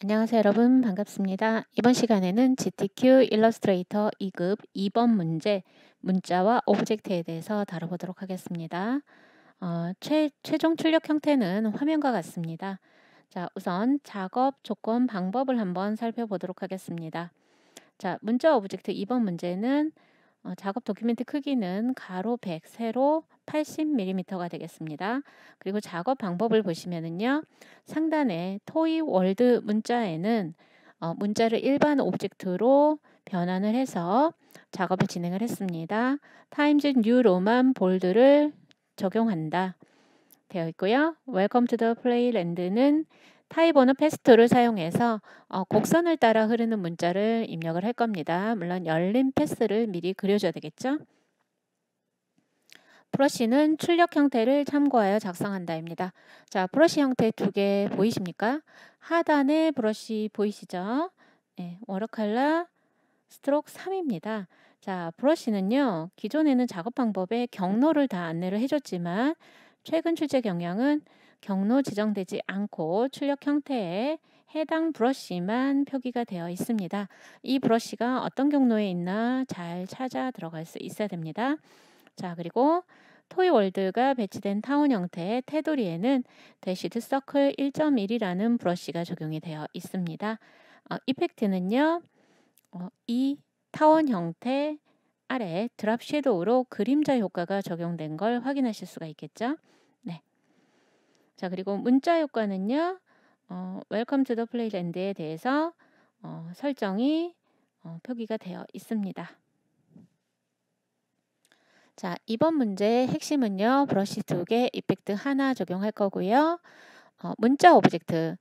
안녕하세요 여러분 반갑습니다. 이번 시간에는 GTQ 일러스트레이터 2급 2번 문제 문자와 오브젝트에 대해서 다뤄보도록 하겠습니다. 어, 최, 최종 출력 형태는 화면과 같습니다. 자 우선 작업 조건 방법을 한번 살펴보도록 하겠습니다. 자 문자 오브젝트 2번 문제는 어, 작업 도큐멘트 크기는 가로 100, 세로 80mm가 되겠습니다. 그리고 작업 방법을 보시면은요. 상단에 토이 월드 문자에는 어, 문자를 일반 오브젝트로 변환을 해서 작업을 진행을 했습니다. 타임즈 뉴 로만 볼드를 적용한다. 되어 있고요. 웰컴 투 더 플레이랜드는 타이버는 패스트를 사용해서 어, 곡선을 따라 흐르는 문자를 입력을 할 겁니다. 물론 열린 패스를 미리 그려줘야 되겠죠. 브러쉬는 출력 형태를 참고하여 작성한다입니다. 자, 브러쉬 형태 두 개 보이십니까? 하단에 브러쉬 보이시죠? 네, 예, 워러칼라 스트로크 3입니다. 자, 브러쉬는요, 기존에는 작업 방법에 경로를 다 안내를 해줬지만, 최근 출제 경향은 경로 지정되지 않고 출력 형태에 해당 브러쉬만 표기가 되어 있습니다. 이 브러쉬가 어떤 경로에 있나 잘 찾아 들어갈 수 있어야 됩니다. 자, 그리고 토이월드가 배치된 타운 형태의 테두리에는 대시드 서클 1.1이라는 브러쉬가 적용이 되어 있습니다. 어, 이펙트는요, 어, 이 타원 형태 아래 드랍 섀도우로 그림자 효과가 적용된 걸 확인하실 수가 있겠죠. 자, 그리고 문자 효과는요. 어, Welcome to the Playland에 대해서 어, 설정이 어, 표기가 되어 있습니다. 자, 이번 문제의 핵심은요. 브러쉬 두 개 이펙트 하나 적용할 거고요. 어, 문자 오브젝트,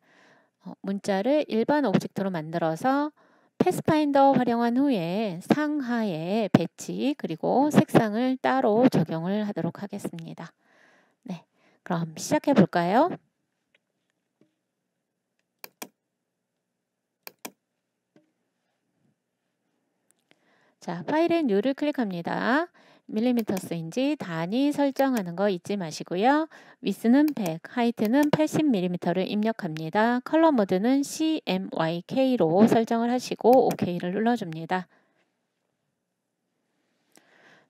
어, 문자를 일반 오브젝트로 만들어서 패스파인더 활용한 후에 상하에 배치 그리고 색상을 따로 적용을 하도록 하겠습니다. 그럼 시작해 볼까요? 자, 파일 의 뉴를 클릭합니다. 밀리미터스인지 단위 설정하는 거 잊지 마시고요. 위스는 100, 하이트는 80mm를 입력합니다. 컬러 모드는 CMYK로 설정을 하시고 OK를 눌러줍니다.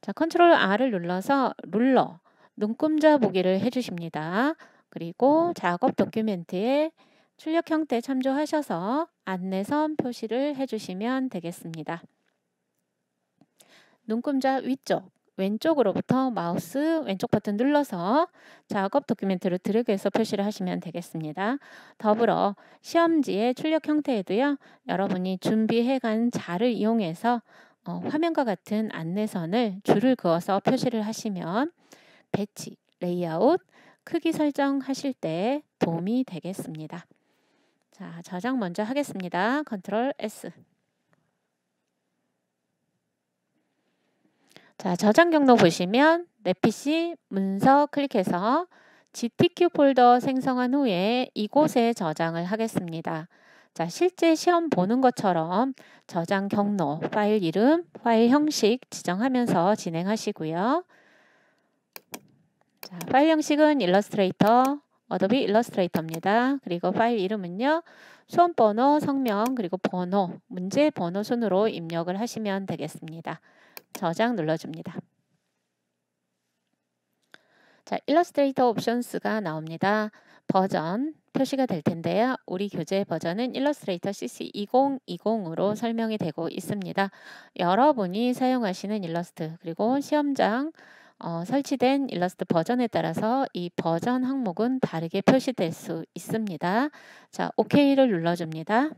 자, 컨트롤 R을 눌러서 룰러, 눈금자 보기를 해주십니다. 그리고 작업 도큐멘트에 출력 형태 참조하셔서 안내선 표시를 해주시면 되겠습니다. 눈금자 위쪽, 왼쪽으로부터 마우스 왼쪽 버튼 눌러서 작업 도큐멘트를 드래그해서 표시를 하시면 되겠습니다. 더불어 시험지의 출력 형태에도요. 여러분이 준비해간 자를 이용해서 어, 화면과 같은 안내선을 줄을 그어서 표시를 하시면 배치, 레이아웃, 크기 설정하실 때 도움이 되겠습니다. 자, 저장 먼저 하겠습니다. 컨트롤 S. 자, 저장 경로 보시면 내 PC 문서 클릭해서 GTQ 폴더 생성한 후에 이곳에 저장을 하겠습니다. 자, 실제 시험 보는 것처럼 저장 경로, 파일 이름, 파일 형식 지정하면서 진행하시고요. 자, 파일 형식은 일러스트레이터, 어도비 일러스트레이터입니다. 그리고 파일 이름은요. 수험 번호, 성명, 그리고 번호, 문제 번호 순으로 입력을 하시면 되겠습니다. 저장 눌러줍니다. 자, 일러스트레이터 옵션스가 나옵니다. 버전 표시가 될 텐데요. 우리 교재 버전은 일러스트레이터 CC2020으로 설명이 되고 있습니다. 여러분이 사용하시는 일러스트 그리고 시험장 어, 설치된 일러스트 버전에 따라서 이 버전 항목은 다르게 표시될 수 있습니다. 자, OK를 눌러줍니다.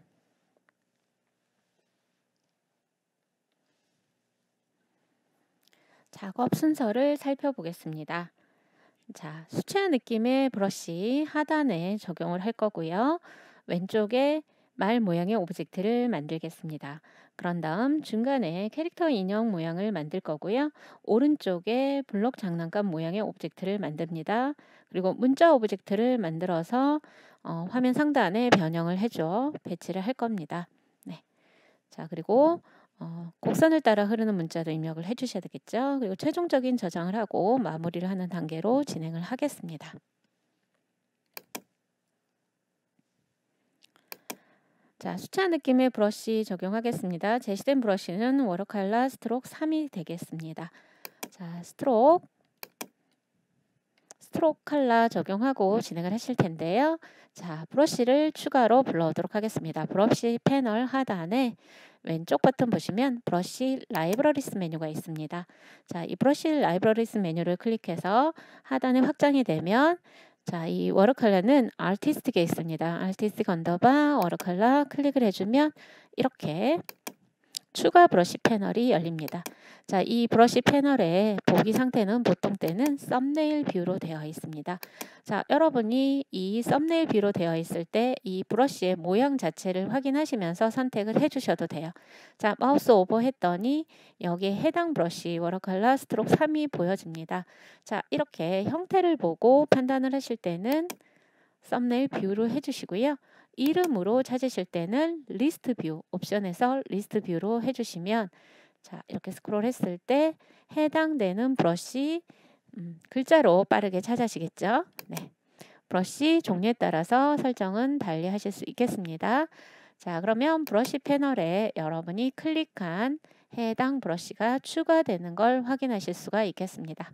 작업 순서를 살펴보겠습니다. 자, 수채화 느낌의 브러쉬 하단에 적용을 할 거고요. 왼쪽에 말 모양의 오브젝트를 만들겠습니다. 그런 다음 중간에 캐릭터 인형 모양을 만들 거고요. 오른쪽에 블록 장난감 모양의 오브젝트를 만듭니다. 그리고 문자 오브젝트를 만들어서 어, 화면 상단에 변형을 해줘 배치를 할 겁니다. 네. 자 그리고 어, 곡선을 따라 흐르는 문자도 입력을 해주셔야 되겠죠. 그리고 최종적인 저장을 하고 마무리를 하는 단계로 진행을 하겠습니다. 자, 수채화 느낌의 브러쉬 적용하겠습니다. 제시된 브러쉬는 워터칼라 스트록 3이 되겠습니다. 자, 스트록 스트록 칼라 적용하고 진행을 하실 텐데요. 자, 브러쉬를 추가로 불러오도록 하겠습니다. 브러쉬 패널 하단에 왼쪽 버튼 보시면 브러쉬 라이브러리스 메뉴가 있습니다. 자, 이 브러쉬 라이브러리스 메뉴를 클릭해서 하단에 확장이 되면 자, 이 워터컬러는 아티스트가 있습니다. 아티스트 건더바 워터컬러 클릭을 해주면 이렇게 추가 브러쉬 패널이 열립니다. 자, 이 브러쉬 패널의 보기 상태는 보통 때는 썸네일 뷰로 되어 있습니다. 자, 여러분이 이 썸네일 뷰로 되어 있을 때 이 브러쉬의 모양 자체를 확인하시면서 선택을 해주셔도 돼요. 자, 마우스 오버 했더니 여기에 해당 브러쉬 워러컬러 스트록 3이 보여집니다. 자, 이렇게 형태를 보고 판단을 하실 때는 썸네일 뷰로 해주시고요. 이름으로 찾으실 때는 리스트 뷰 옵션에서 리스트 뷰로 해주시면 자 이렇게 스크롤 했을 때 해당되는 브러쉬 음, 글자로 빠르게 찾아시겠죠 네. 브러쉬 종류에 따라서 설정은 달리 하실 수 있겠습니다. 자 그러면 브러쉬 패널에 여러분이 클릭한 해당 브러쉬가 추가되는 걸 확인하실 수가 있겠습니다.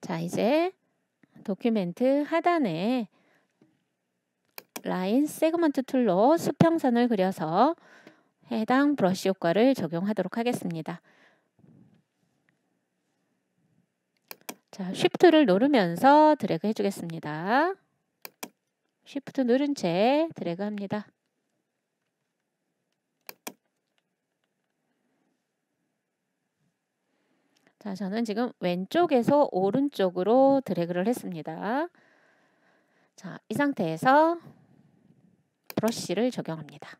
자 이제 도큐멘트 하단에 라인 세그먼트 툴로 수평선을 그려서 해당 브러쉬 효과를 적용하도록 하겠습니다. 자, 쉬프트를 누르면서 드래그 해주겠습니다. 쉬프트 누른 채 드래그 합니다. 자, 저는 지금 왼쪽에서 오른쪽으로 드래그를 했습니다. 자, 이 상태에서 브러쉬를 적용합니다.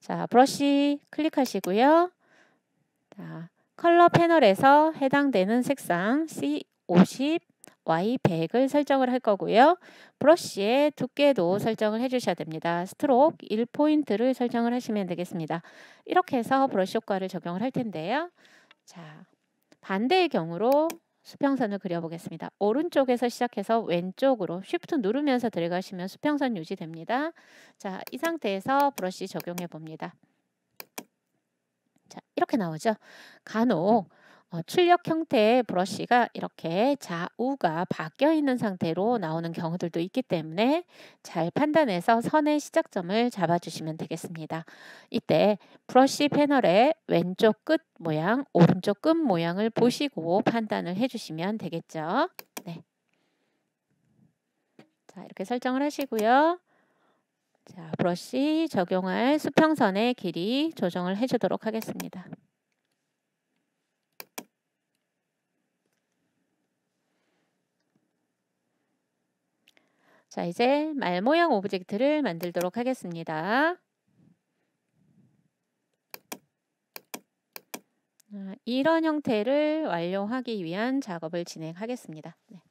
자, 브러쉬 클릭하시고요. 자, 컬러 패널에서 해당되는 색상 C50, Y100을 설정을 할 거고요. 브러쉬의 두께도 설정을 해주셔야 됩니다. 스트록 1포인트를 설정을 하시면 되겠습니다. 이렇게 해서 브러쉬 효과를 적용을 할 텐데요. 자, 반대의 경우로 수평선을 그려보겠습니다. 오른쪽에서 시작해서 왼쪽으로 쉬프트 누르면서 들어가시면 수평선 유지됩니다. 자, 이 상태에서 브러쉬 적용해 봅니다. 자, 이렇게 나오죠. 간혹 어, 출력 형태의 브러쉬가 이렇게 좌우가 바뀌어 있는 상태로 나오는 경우들도 있기 때문에 잘 판단해서 선의 시작점을 잡아주시면 되겠습니다. 이때 브러쉬 패널의 왼쪽 끝 모양, 오른쪽 끝 모양을 보시고 판단을 해주시면 되겠죠. 네. 자, 이렇게 설정을 하시고요. 자, 브러쉬 적용할 수평선의 길이 조정을 해주도록 하겠습니다. 자, 이제 말 모양 오브젝트를 만들도록 하겠습니다. 아, 이런 형태를 완료하기 위한 작업을 진행하겠습니다. 네.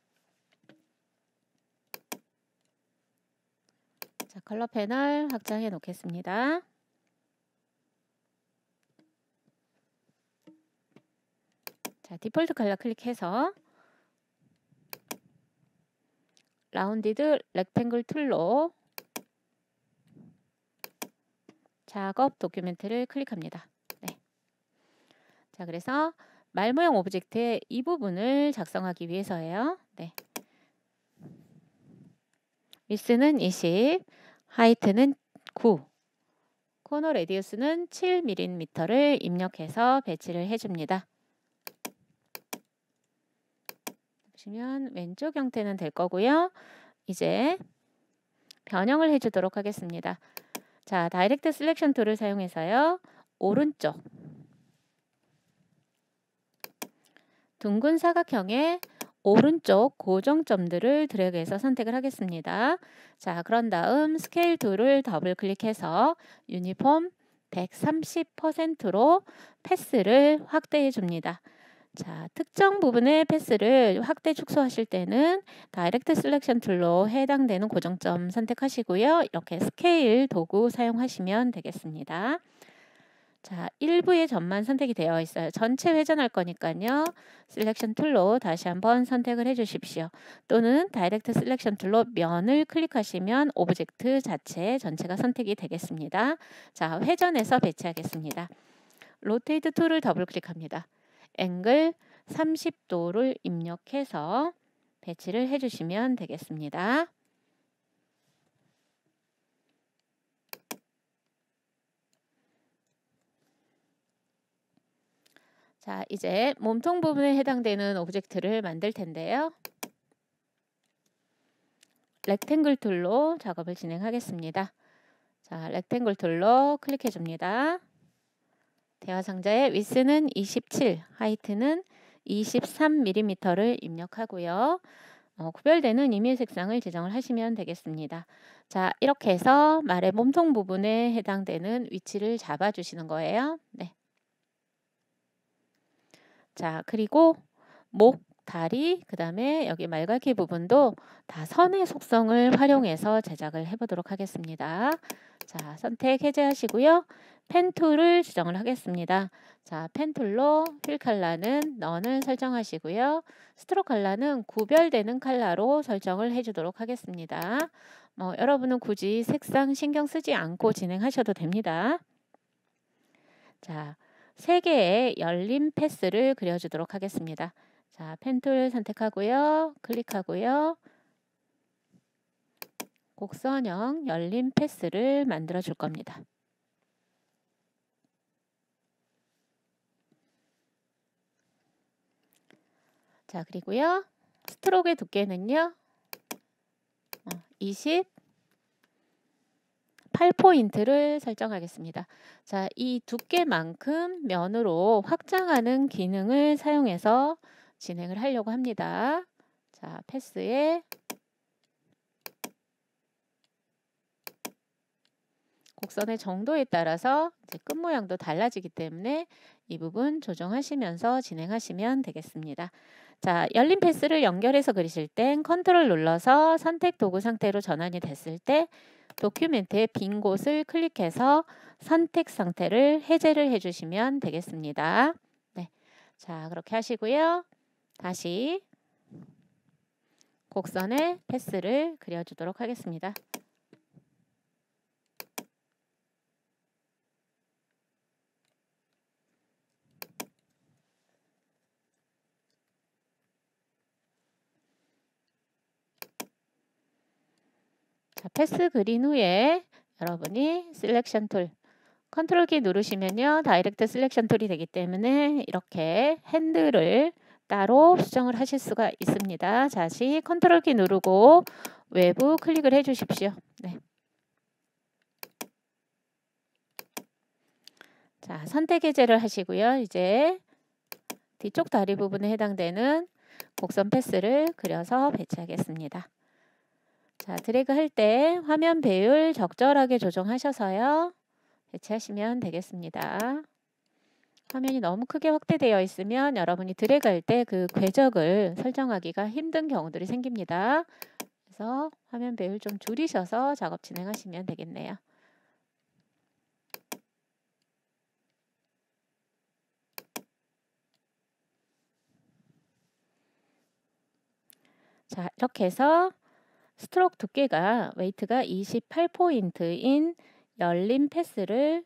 자, 컬러 패널 확장해 놓겠습니다. 자, 디폴트 컬러 클릭해서 라운디드 렉탱글 툴로 작업 도큐멘트를 클릭합니다. 네. 자, 그래서 말 모양 오브젝트의 이 부분을 작성하기 위해서예요. 네. 위스는 20, 하이트는 9, 코너 레디우스는 7mm를 입력해서 배치를 해줍니다. 보시면 왼쪽 형태는 될 거고요. 이제 변형을 해주도록 하겠습니다. 자, 다이렉트 셀렉션 툴을 사용해서요. 오른쪽 둥근 사각형의 오른쪽 고정점들을 드래그해서 선택을 하겠습니다. 자, 그런 다음 스케일 툴을 더블 클릭해서 유니폼 130%로 패스를 확대해 줍니다. 자, 특정 부분의 패스를 확대 축소하실 때는 다이렉트 셀렉션 툴로 해당되는 고정점 선택하시고요. 이렇게 스케일 도구 사용하시면 되겠습니다. 자, 일부의 점만 선택이 되어 있어요. 전체 회전할 거니까요. 셀렉션 툴로 다시 한번 선택을 해 주십시오. 또는 다이렉트 셀렉션 툴로 면을 클릭하시면 오브젝트 자체 전체가 선택이 되겠습니다. 자, 회전해서 배치하겠습니다. 로테이트 툴을 더블 클릭합니다. 앵글 30도를 입력해서 배치를 해주시면 되겠습니다. 자, 이제 몸통 부분에 해당되는 오브젝트를 만들 텐데요. 렉탱글 툴로 작업을 진행하겠습니다. 자, 렉탱글 툴로 클릭해 줍니다. 대화 상자의 위스는 27, 하이트는 23mm를 입력하고요. 어, 구별되는 이미지 색상을 지정을 하시면 되겠습니다. 자, 이렇게 해서 말의 몸통 부분에 해당되는 위치를 잡아주시는 거예요. 네. 자, 그리고 목, 다리, 그 다음에 여기 말갈기 부분도 다 선의 속성을 활용해서 제작을 해보도록 하겠습니다. 자, 선택 해제하시고요. 펜툴을 지정을 하겠습니다. 자, 펜툴로 휠 칼라는 너는 설정하시고요. 스트로 칼라는 구별되는 칼라로 설정을 해주도록 하겠습니다. 뭐 여러분은 굳이 색상 신경 쓰지 않고 진행하셔도 됩니다. 자, 세 개의 열림 패스를 그려주도록 하겠습니다. 자, 펜툴 선택하고요. 클릭하고요. 곡선형 열림 패스를 만들어 줄 겁니다. 자, 그리고요. 스트록의 두께는요. 20 어, 8포인트를 설정하겠습니다. 자, 이 두께만큼 면으로 확장하는 기능을 사용해서 진행을 하려고 합니다. 자, 패스에 곡선의 정도에 따라서 끝 모양도 달라지기 때문에 이 부분 조정하시면서 진행하시면 되겠습니다. 자, 열린 패스를 연결해서 그리실 땐 컨트롤 눌러서 선택 도구 상태로 전환이 됐을 때 도큐멘트의 빈 곳을 클릭해서 선택 상태를 해제를 해주시면 되겠습니다. 네, 자 그렇게 하시고요. 다시 곡선의 패스를 그려주도록 하겠습니다. 자, 패스 그린 후에 여러분이 셀렉션 툴 컨트롤 키 누르시면요. 다이렉트 셀렉션 툴이 되기 때문에 이렇게 핸들을 따로 수정을 하실 수가 있습니다. 다시 컨트롤 키 누르고 외부 클릭을 해 주십시오. 네. 자, 선택 해제를 하시고요. 이제 뒤쪽 다리 부분에 해당되는 곡선 패스를 그려서 배치하겠습니다. 자, 드래그 할 때 화면 배율 적절하게 조정하셔서요. 배치하시면 되겠습니다. 화면이 너무 크게 확대되어 있으면 여러분이 드래그 할 때 그 궤적을 설정하기가 힘든 경우들이 생깁니다. 그래서 화면 배율 좀 줄이셔서 작업 진행하시면 되겠네요. 자, 이렇게 해서 스트로크 두께가 웨이트가 28포인트인 열린 패스를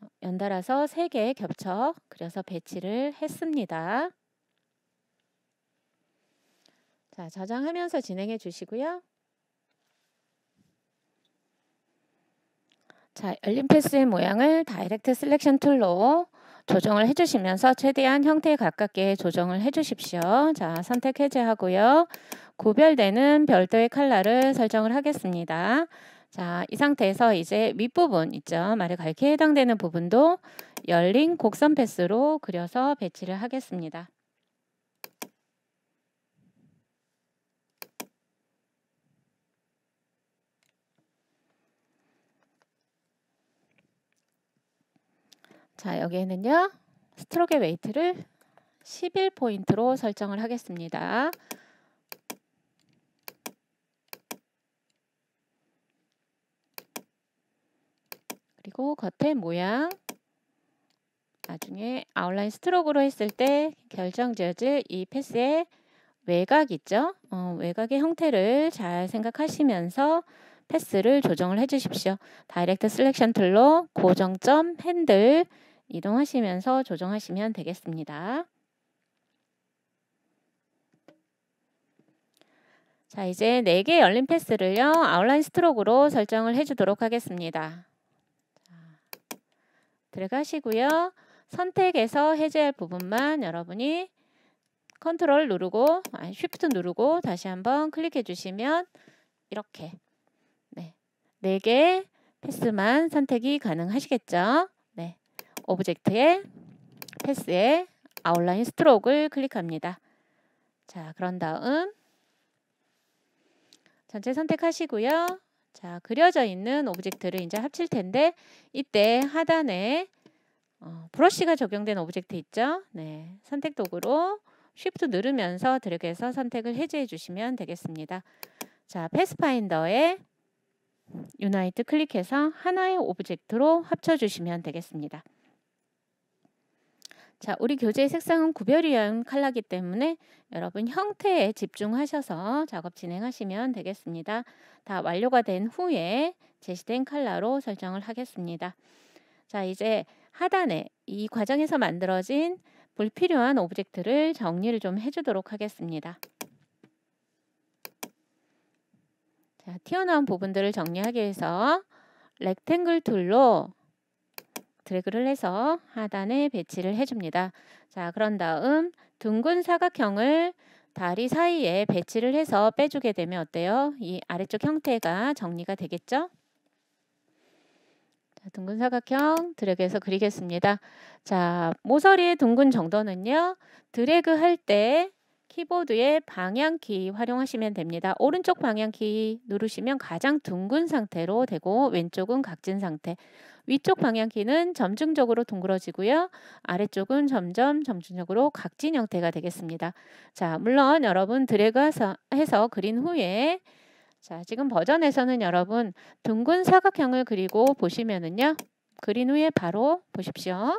어, 연달아서 3개 겹쳐 그려서 배치를 했습니다. 자, 저장하면서 진행해 주시고요. 자, 열린 패스의 모양을 다이렉트 셀렉션 툴로 조정을 해주시면서 최대한 형태에 가깝게 조정을 해주십시오. 자, 선택 해제하고요. 구별되는 별도의 칼라를 설정을 하겠습니다. 자, 이 상태에서 이제 윗부분 있죠. 말의 갈퀴에 해당되는 부분도 열린 곡선 패스로 그려서 배치를 하겠습니다. 자, 여기에는요. 스트로크의 웨이트를 11포인트로 설정을 하겠습니다. 그리고 겉의 모양 나중에 아웃라인 스트로크로 했을 때 결정 지어질 이 패스의 외곽 있죠? 어, 외곽의 형태를 잘 생각하시면서 패스를 조정을 해주십시오. 다이렉트 슬렉션 툴로 고정점, 핸들 이동하시면서 조정하시면 되겠습니다. 자, 이제 4개 의 열린 패스를요. 아웃라인 스트로크로 설정을 해주도록 하겠습니다. 들어가시고요. 선택에서 해제할 부분만 여러분이 컨트롤 누르고 아니 쉬프트 누르고 다시 한번 클릭해 주시면 이렇게 네. 4개 패스만 선택이 가능하시겠죠. 네. 오브젝트에 패스에 아웃라인 스트로크를 클릭합니다. 자, 그런 다음 전체 선택하시고요. 자, 그려져 있는 오브젝트를 이제 합칠 텐데 이때 하단에 어, 브러쉬가 적용된 오브젝트 있죠? 네, 선택 도구로 쉬프트 누르면서 드래그해서 선택을 해제해 주시면 되겠습니다. 자, 패스파인더에 유나이트 클릭해서 하나의 오브젝트로 합쳐 주시면 되겠습니다. 자, 우리 교재의 색상은 구별이형 칼라기 때문에 여러분 형태에 집중하셔서 작업 진행하시면 되겠습니다. 다 완료가 된 후에 제시된 칼라로 설정을 하겠습니다. 자, 이제 하단에 이 과정에서 만들어진 불필요한 오브젝트를 정리를 좀 해주도록 하겠습니다. 자, 튀어나온 부분들을 정리하기 위해서 렉탱글 툴로 드래그를 해서 하단에 배치를 해줍니다. 자, 그런 다음 둥근 사각형을 다리 사이에 배치를 해서 빼주게 되면 어때요? 이 아래쪽 형태가 정리가 되겠죠? 자, 둥근 사각형 드래그해서 그리겠습니다. 자, 모서리의 둥근 정도는요. 드래그 할때 키보드의 방향키 활용하시면 됩니다. 오른쪽 방향키 누르시면 가장 둥근 상태로 되고 왼쪽은 각진 상태. 위쪽 방향키는 점증적으로 동그러지고요. 아래쪽은 점점 점증적으로 각진 형태가 되겠습니다. 자, 물론 여러분 드래그 해서 그린 후에 자, 지금 버전에서는 여러분 둥근 사각형을 그리고 보시면은요. 그린 후에 바로 보십시오.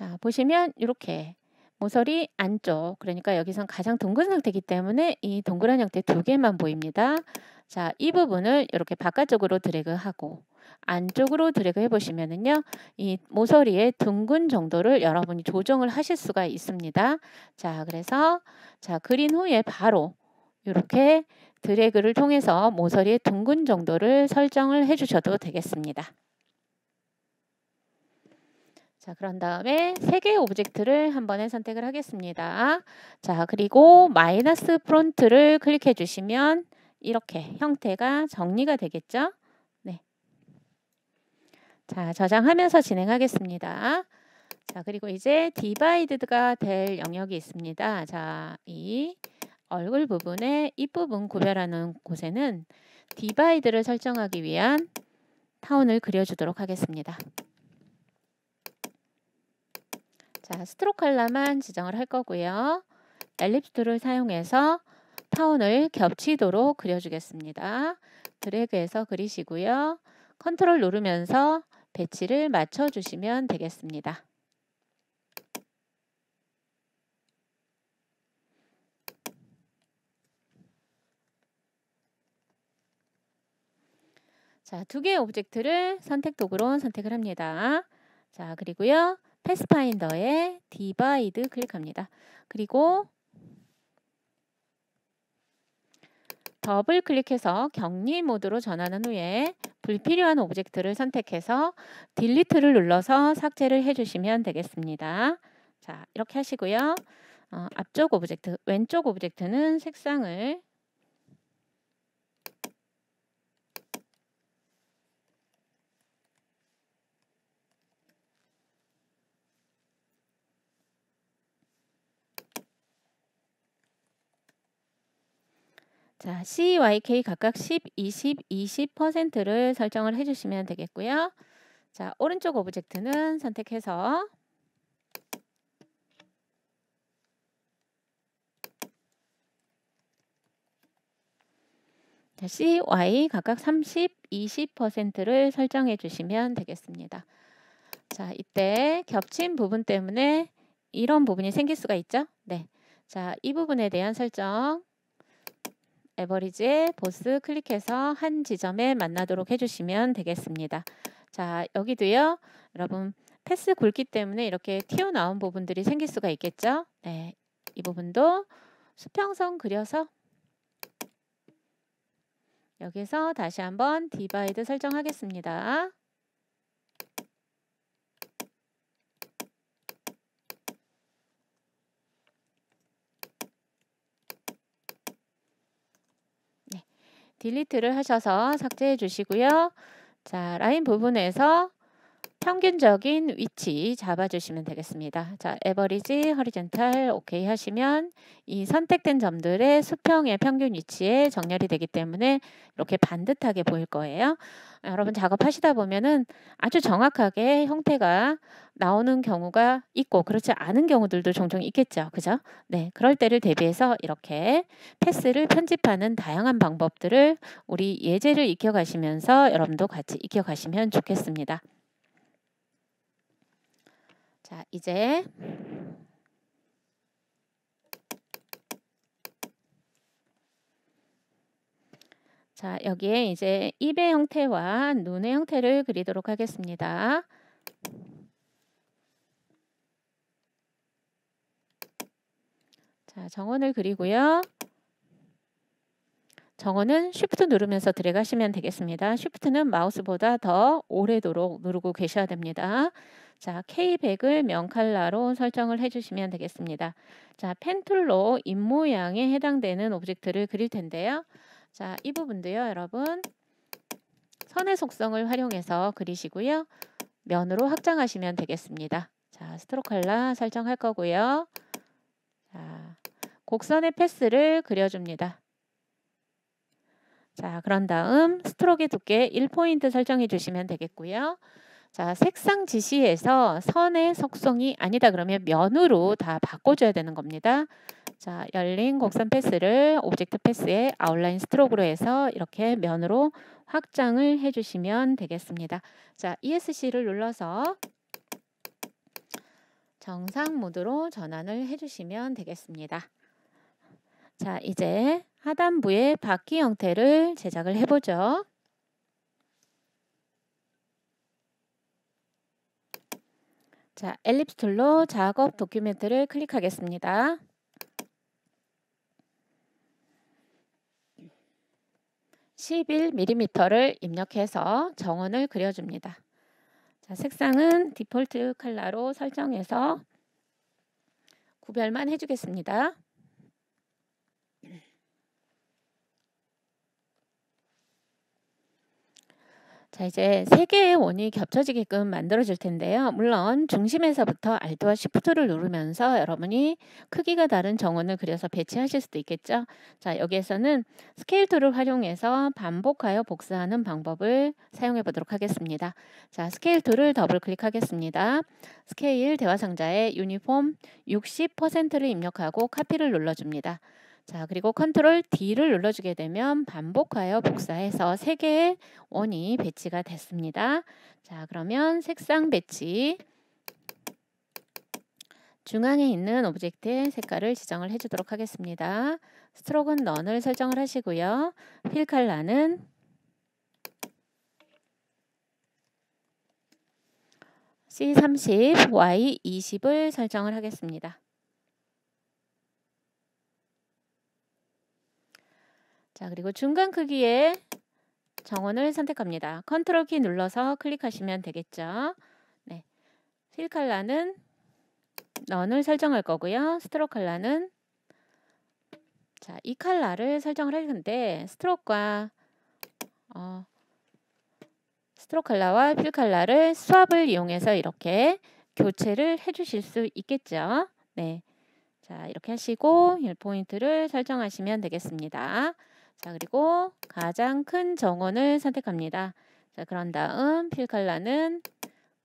자, 보시면 이렇게 모서리 안쪽 그러니까 여기선 가장 둥근 상태이기 때문에 이 동그란 형태 두 개만 보입니다. 자, 이 부분을 이렇게 바깥쪽으로 드래그하고 안쪽으로 드래그 해보시면은요. 이 모서리의 둥근 정도를 여러분이 조정을 하실 수가 있습니다. 자, 그래서 자 그린 후에 바로 이렇게 드래그를 통해서 모서리의 둥근 정도를 설정을 해주셔도 되겠습니다. 자, 그런 다음에 세 개의 오브젝트를 한 번에 선택을 하겠습니다. 자, 그리고 마이너스 프론트를 클릭해 주시면 이렇게 형태가 정리가 되겠죠? 네. 자, 저장하면서 진행하겠습니다. 자, 그리고 이제 디바이드가 될 영역이 있습니다. 자, 이 얼굴 부분의 입부분 구별하는 곳에는 디바이드를 설정하기 위한 타운을 그려주도록 하겠습니다. 자, 스트로 컬러만 지정을 할 거고요. 엘립스 툴을 사용해서 타원을 겹치도록 그려주겠습니다. 드래그해서 그리시고요. 컨트롤 누르면서 배치를 맞춰주시면 되겠습니다. 자, 두 개의 오브젝트를 선택 도구로 선택을 합니다. 자, 그리고요. 패스파인더에 디바이드 클릭합니다. 그리고 더블 클릭해서 격리 모드로 전환한 후에 불필요한 오브젝트를 선택해서 딜리트를 눌러서 삭제를 해주시면 되겠습니다. 자 이렇게 하시고요. 어, 앞쪽 오브젝트, 왼쪽 오브젝트는 색상을 자, C, Y, K 각각 10, 20, 20%를 설정을 해주시면 되겠고요. 자, 오른쪽 오브젝트는 선택해서 자, C, Y 각각 30, 20%를 설정해 주시면 되겠습니다. 자, 이때 겹친 부분 때문에 이런 부분이 생길 수가 있죠? 네. 자, 이 부분에 대한 설정 에버리지의 보스 클릭해서 한 지점에 만나도록 해주시면 되겠습니다. 자 여기도요 여러분 패스 굵기 때문에 이렇게 튀어나온 부분들이 생길 수가 있겠죠. 네, 이 부분도 수평선 그려서 여기서 다시 한번 디바이드 설정하겠습니다. 딜리트를 하셔서 삭제해 주시고요. 자, 라인 부분에서 평균적인 위치 잡아주시면 되겠습니다. 자, 에버리지, 허리젠탈 오케이 하시면 이 선택된 점들의 수평의 평균 위치에 정렬이 되기 때문에 이렇게 반듯하게 보일 거예요. 여러분 작업하시다 보면은 아주 정확하게 형태가 나오는 경우가 있고 그렇지 않은 경우들도 종종 있겠죠. 그죠? 네, 그럴 때를 대비해서 이렇게 패스를 편집하는 다양한 방법들을 우리 예제를 익혀가시면서 여러분도 같이 익혀가시면 좋겠습니다. 자, 이제 자, 여기에 이제 입의 형태와 눈의 형태를 그리도록 하겠습니다. 자, 정원을 그리고요. 정원은 쉬프트 누르면서 들어가시면 되겠습니다. 쉬프트는 마우스보다 더 오래도록 누르고 계셔야 됩니다. 자, K100을 명칼라로 설정을 해주시면 되겠습니다. 자, 펜툴로 입모양에 해당되는 오브젝트를 그릴 텐데요. 자, 이 부분도요, 여러분. 선의 속성을 활용해서 그리시고요. 면으로 확장하시면 되겠습니다. 자, 스트로크 라 설정할 거고요. 자, 곡선의 패스를 그려줍니다. 자, 그런 다음 스트로크의 두께 1포인트 설정해 주시면 되겠고요. 자, 색상 지시에서 선의 속성이 아니다 그러면 면으로 다 바꿔줘야 되는 겁니다. 자, 열린 곡선 패스를 오브젝트 패스의 아웃라인 스트로크로 해서 이렇게 면으로 확장을 해주시면 되겠습니다. 자, ESC를 눌러서 정상 모드로 전환을 해주시면 되겠습니다. 자, 이제 하단부의 바퀴 형태를 제작을 해보죠. 자, 엘립스 툴로 작업 도큐멘트를 클릭하겠습니다. 1 1 m m 를 입력해서 정원을 그려줍니다. 자, 색상은 디폴트 컬러로 설정해서 구별만 해주겠습니다. 자, 이제 세 개의 원이 겹쳐지게끔 만들어질 텐데요. 물론 중심에서부터 알 l 와시프트를 누르면서 여러분이 크기가 다른 정원을 그려서 배치하실 수도 있겠죠. 자, 여기에서는 스케일 툴을 활용해서 반복하여 복사하는 방법을 사용해 보도록 하겠습니다. 자, 스케일 툴을 더블 클릭하겠습니다. 스케일 대화 상자에 유니폼 60%를 입력하고 카피를 눌러줍니다. 자, 그리고 컨트롤 D를 눌러주게 되면 반복하여 복사해서 3개의 원이 배치가 됐습니다. 자, 그러면 색상 배치 중앙에 있는 오브젝트의 색깔을 지정을 해주도록 하겠습니다. 스트로크는 넌을 설정을 하시고요. 필 칼라는 C30, Y20을 설정을 하겠습니다. 자 그리고 중간 크기의 정원을 선택합니다. 컨트롤 키 눌러서 클릭하시면 되겠죠. 네, 필 칼라는 넌을 설정할 거고요. 스트로 칼라는 자, 이 칼라를 설정을 할 건데 스트로크와 어, 스트로 칼라와 필 칼라를 스왑을 이용해서 이렇게 교체를 해주실 수 있겠죠. 네, 자 이렇게 하시고 포인트를 설정하시면 되겠습니다. 자, 그리고 가장 큰 정원을 선택합니다. 자, 그런 다음 필칼라는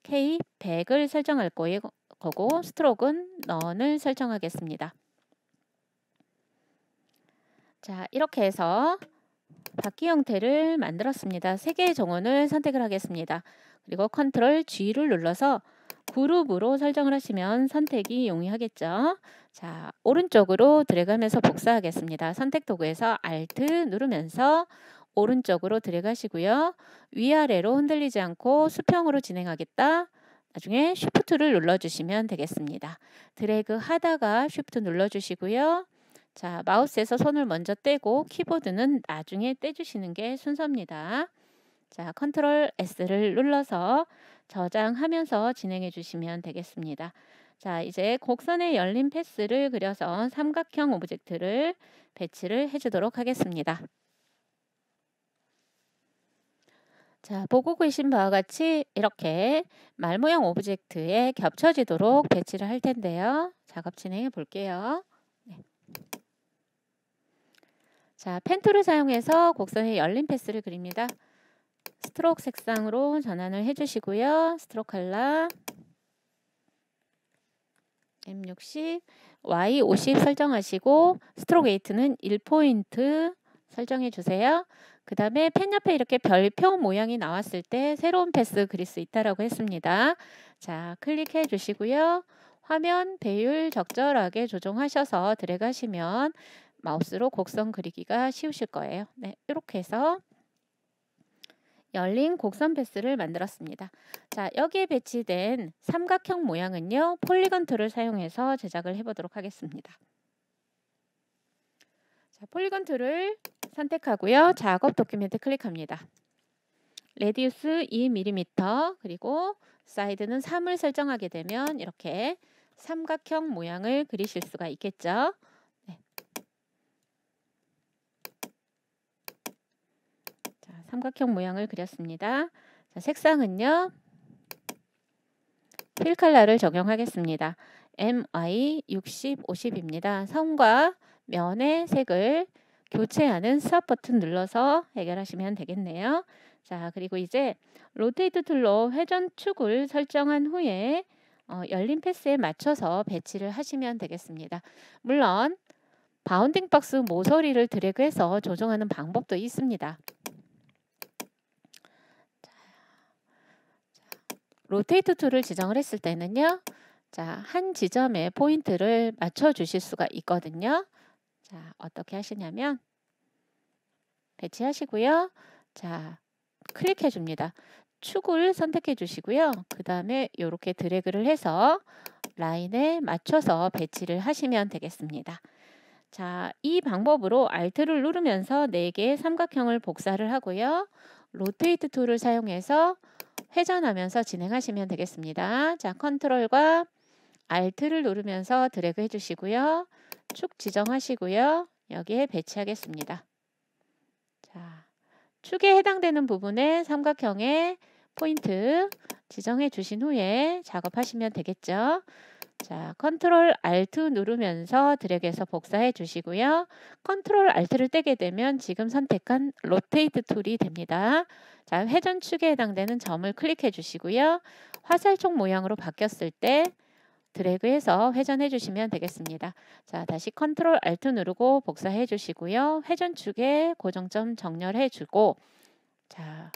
K100을 설정할 거고 스트로크는 런을 설정하겠습니다. 자, 이렇게 해서 바퀴 형태를 만들었습니다. 세 개의 정원을 선택을 하겠습니다. 그리고 Ctrl G를 눌러서 그룹으로 설정을 하시면 선택이 용이하겠죠. 자, 오른쪽으로 드래그하면서 복사하겠습니다. 선택 도구에서 Alt 누르면서 오른쪽으로 드래그하시고요 위아래로 흔들리지 않고 수평으로 진행하겠다. 나중에 s h i f t 를 눌러주시면 되겠습니다. 드래그 하다가 Shift 눌러주시고요. 자, 마우스에서 손을 먼저 떼고 키보드는 나중에 떼주시는 게 순서입니다. 자, Ctrl S를 눌러서 저장하면서 진행해 주시면 되겠습니다. 자, 이제 곡선의 열린 패스를 그려서 삼각형 오브젝트를 배치를 해주도록 하겠습니다. 자, 보고 계신 바와 같이 이렇게 말모형 오브젝트에 겹쳐지도록 배치를 할 텐데요. 작업 진행해 볼게요. 네. 자, 펜툴을 사용해서 곡선의 열린 패스를 그립니다. 스트로크 색상으로 전환을 해주시고요. 스트로크 칼라, M60, Y50 설정하시고 스트로크 웨이트는 1포인트 설정해 주세요. 그 다음에 펜 옆에 이렇게 별표 모양이 나왔을 때 새로운 패스 그릴 수 있다라고 했습니다. 자, 클릭해 주시고요. 화면 배율 적절하게 조정하셔서 드래그 하시면 마우스로 곡선 그리기가 쉬우실 거예요. 네, 이렇게 해서 열린 곡선 패스를 만들었습니다. 자, 여기에 배치된 삼각형 모양은요. 폴리건 툴을 사용해서 제작을 해보도록 하겠습니다. 자, 폴리건 툴을 선택하고요. 작업 도큐멘트 클릭합니다. 레디우스 2mm 그리고 사이드는 3을 설정하게 되면 이렇게 삼각형 모양을 그리실 수가 있겠죠. 삼각형 모양을 그렸습니다. 자, 색상은요. 필칼라를 적용하겠습니다. MI 60, 50입니다. 선과 면의 색을 교체하는 스왑 버튼 눌러서 해결하시면 되겠네요. 자, 그리고 이제 로테이트 툴로 회전축을 설정한 후에 어, 열린 패스에 맞춰서 배치를 하시면 되겠습니다. 물론 바운딩 박스 모서리를 드래그해서 조정하는 방법도 있습니다. 로테이트 툴을 지정을 했을 때는요. 자, 한 지점에 포인트를 맞춰 주실 수가 있거든요. 자, 어떻게 하시냐면 배치하시고요. 자, 클릭해 줍니다. 축을 선택해 주시고요. 그 다음에 이렇게 드래그를 해서 라인에 맞춰서 배치를 하시면 되겠습니다. 자, 이 방법으로 Alt를 누르면서 4개의 삼각형을 복사를 하고요. 로테이트 툴을 사용해서 회전하면서 진행하시면 되겠습니다. 자, 컨트롤과 Alt를 누르면서 드래그 해주시고요. 축 지정하시고요. 여기에 배치하겠습니다. 자, 축에 해당되는 부분에 삼각형의 포인트 지정해 주신 후에 작업하시면 되겠죠. 자, 컨트롤 Alt 누르면서 드래그해서 복사해 주시고요. 컨트롤 l t 를 떼게 되면 지금 선택한 로테이트 툴이 됩니다. 자, 회전 축에 해당되는 점을 클릭해 주시고요. 화살촉 모양으로 바뀌었을 때 드래그해서 회전해 주시면 되겠습니다. 자, 다시 컨트롤 알트 누르고 복사해 주시고요. 회전축에 고정점 정렬해 주고 자,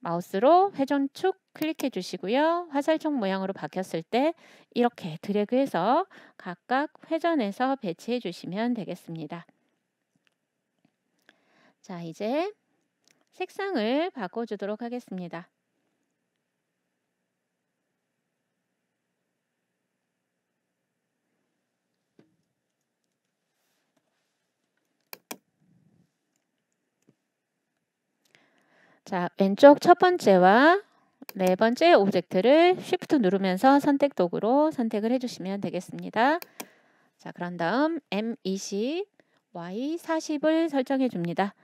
마우스로 회전축 클릭해 주시고요. 화살촉 모양으로 바뀌었을 때 이렇게 드래그해서 각각 회전해서 배치해 주시면 되겠습니다. 자, 이제 색상을 바꿔주도록 하겠습니다. 자, 왼쪽 첫 번째와 네 번째 오브젝트를 Shift 누르면서 선택 도구로 선택을 해주시면 되겠습니다. 자, 그런 다음 M20, Y40을 설정해 줍니다.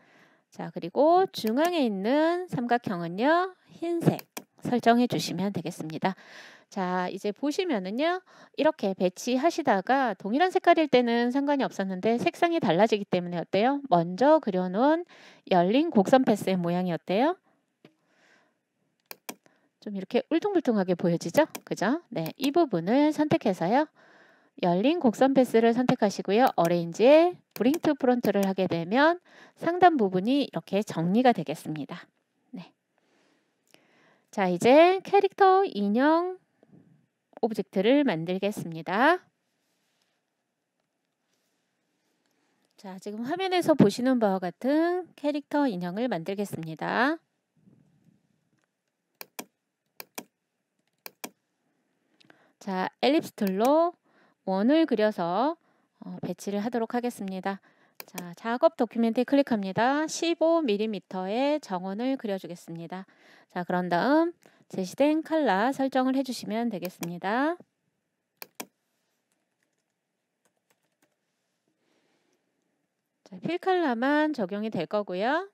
자, 그리고 중앙에 있는 삼각형은요, 흰색 설정해 주시면 되겠습니다. 자, 이제 보시면은요, 이렇게 배치하시다가 동일한 색깔일 때는 상관이 없었는데 색상이 달라지기 때문에 어때요? 먼저 그려놓은 열린 곡선 패스의 모양이 어때요? 좀 이렇게 울퉁불퉁하게 보여지죠? 그죠? 네, 이 부분을 선택해서요. 열린 곡선 패스를 선택하시고요. 어레인지에 브링트 프론트를 하게 되면 상단 부분이 이렇게 정리가 되겠습니다. 네. 자, 이제 캐릭터 인형 오브젝트를 만들겠습니다. 자, 지금 화면에서 보시는 바와 같은 캐릭터 인형을 만들겠습니다. 자, 엘립스 툴로 원을 그려서 어, 배치를 하도록 하겠습니다. 자, 작업 도큐멘트 클릭합니다. 15mm의 정원을 그려주겠습니다. 자, 그런 다음 제시된 칼라 설정을 해주시면 되겠습니다. 자, 필칼라만 적용이 될 거고요.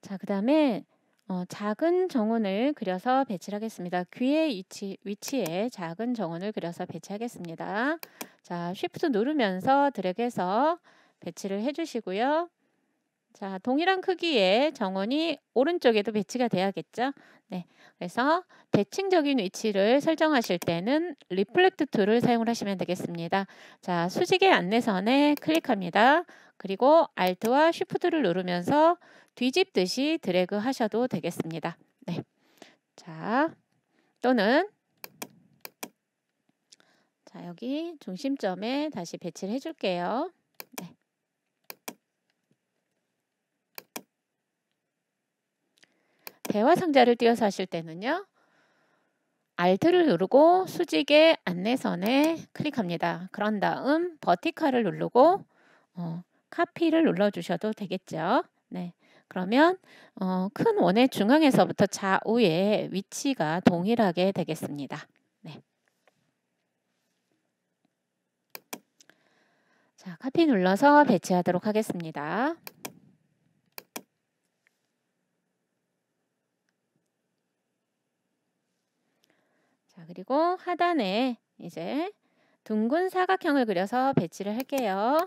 자, 그 다음에 어, 작은 정원을 그려서 배치 하겠습니다. 귀의 위치, 위치에 작은 정원을 그려서 배치하겠습니다. 자, 쉬프트 누르면서 드래그해서 배치를 해주시고요. 자, 동일한 크기의 정원이 오른쪽에도 배치가 돼야겠죠? 네, 그래서 대칭적인 위치를 설정하실 때는 리플렉트 툴을 사용 하시면 되겠습니다. 자, 수직의 안내선에 클릭합니다. 그리고 Alt와 Shift를 누르면서 뒤집듯이 드래그 하셔도 되겠습니다. 네. 자, 또는 자, 여기 중심점에 다시 배치를 해줄게요. 네. 대화 상자를 띄워서 하실 때는요. Alt를 누르고 수직의 안내선에 클릭합니다. 그런 다음 버티컬을 누르고 어, 카피를 눌러주셔도 되겠죠. 네. 그러면 어, 큰 원의 중앙에서부터 좌우의 위치가 동일하게 되겠습니다. 네. 자, 카피 눌러서 배치하도록 하겠습니다. 자, 그리고 하단에 이제 둥근 사각형을 그려서 배치를 할게요.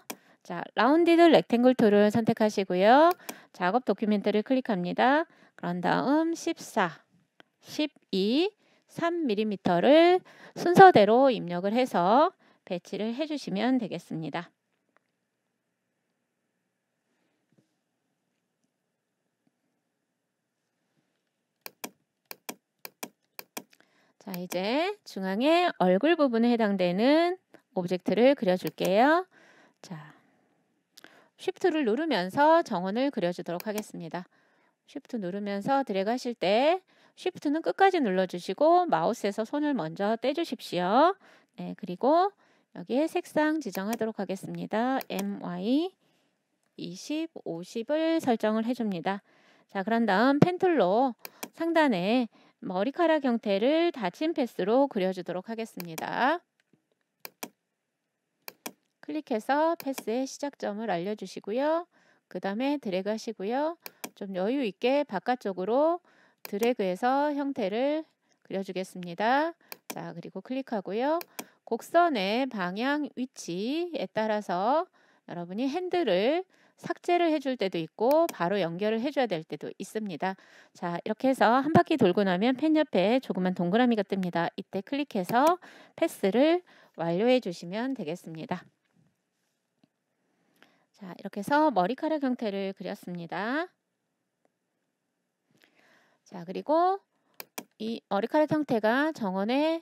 자, 라운디드 렉탱글 툴을 선택하시고요. 작업 도큐멘트를 클릭합니다. 그런 다음 14, 12, 3mm를 순서대로 입력을 해서 배치를 해주시면 되겠습니다. 자, 이제 중앙에 얼굴 부분에 해당되는 오브젝트를 그려줄게요. 자, 쉬프트를 누르면서 정원을 그려주도록 하겠습니다. 쉬프트 누르면서 드래그 하실때 쉬프트는 끝까지 눌러주시고 마우스에서 손을 먼저 떼주십시오. 네, 그리고 여기에 색상 지정하도록 하겠습니다. MY 20, 50을 설정을 해줍니다. 자, 그런 다음 펜툴로 상단에 머리카락 형태를 닫힌 패스로 그려주도록 하겠습니다. 클릭해서 패스의 시작점을 알려주시고요. 그 다음에 드래그 하시고요. 좀 여유 있게 바깥쪽으로 드래그해서 형태를 그려주겠습니다. 자, 그리고 클릭하고요. 곡선의 방향 위치에 따라서 여러분이 핸들을 삭제를 해줄 때도 있고 바로 연결을 해줘야 될 때도 있습니다. 자 이렇게 해서 한 바퀴 돌고 나면 펜 옆에 조그만 동그라미가 뜹니다. 이때 클릭해서 패스를 완료해 주시면 되겠습니다. 자, 이렇게 해서 머리카락 형태를 그렸습니다. 자, 그리고 이 머리카락 형태가 정원의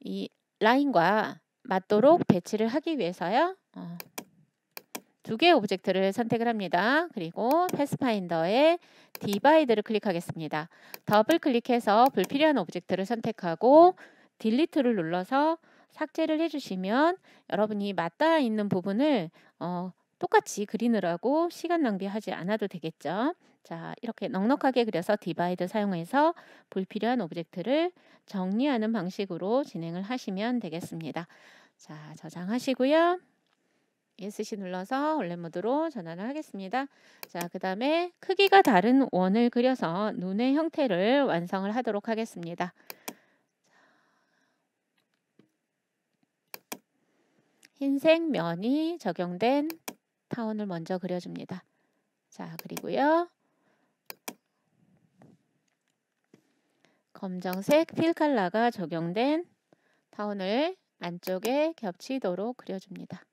이 라인과 맞도록 배치를 하기 위해서요. 어, 두 개의 오브젝트를 선택을 합니다. 그리고 패스파인더에 디바이드를 클릭하겠습니다. 더블 클릭해서 불필요한 오브젝트를 선택하고 딜리트를 눌러서 삭제를 해주시면 여러분이 맞닿아 있는 부분을 어, 똑같이 그리느라고 시간 낭비하지 않아도 되겠죠. 자, 이렇게 넉넉하게 그려서 디바이드 사용해서 불필요한 오브젝트를 정리하는 방식으로 진행을 하시면 되겠습니다. 자, 저장하시고요. ESC 눌러서 원래 모드로 전환을 하겠습니다. 자, 그 다음에 크기가 다른 원을 그려서 눈의 형태를 완성을 하도록 하겠습니다. 흰색 면이 적용된 타원을 먼저 그려줍니다. 자, 그리고요. 검정색 필칼라가 적용된 타원을 안쪽에 겹치도록 그려줍니다.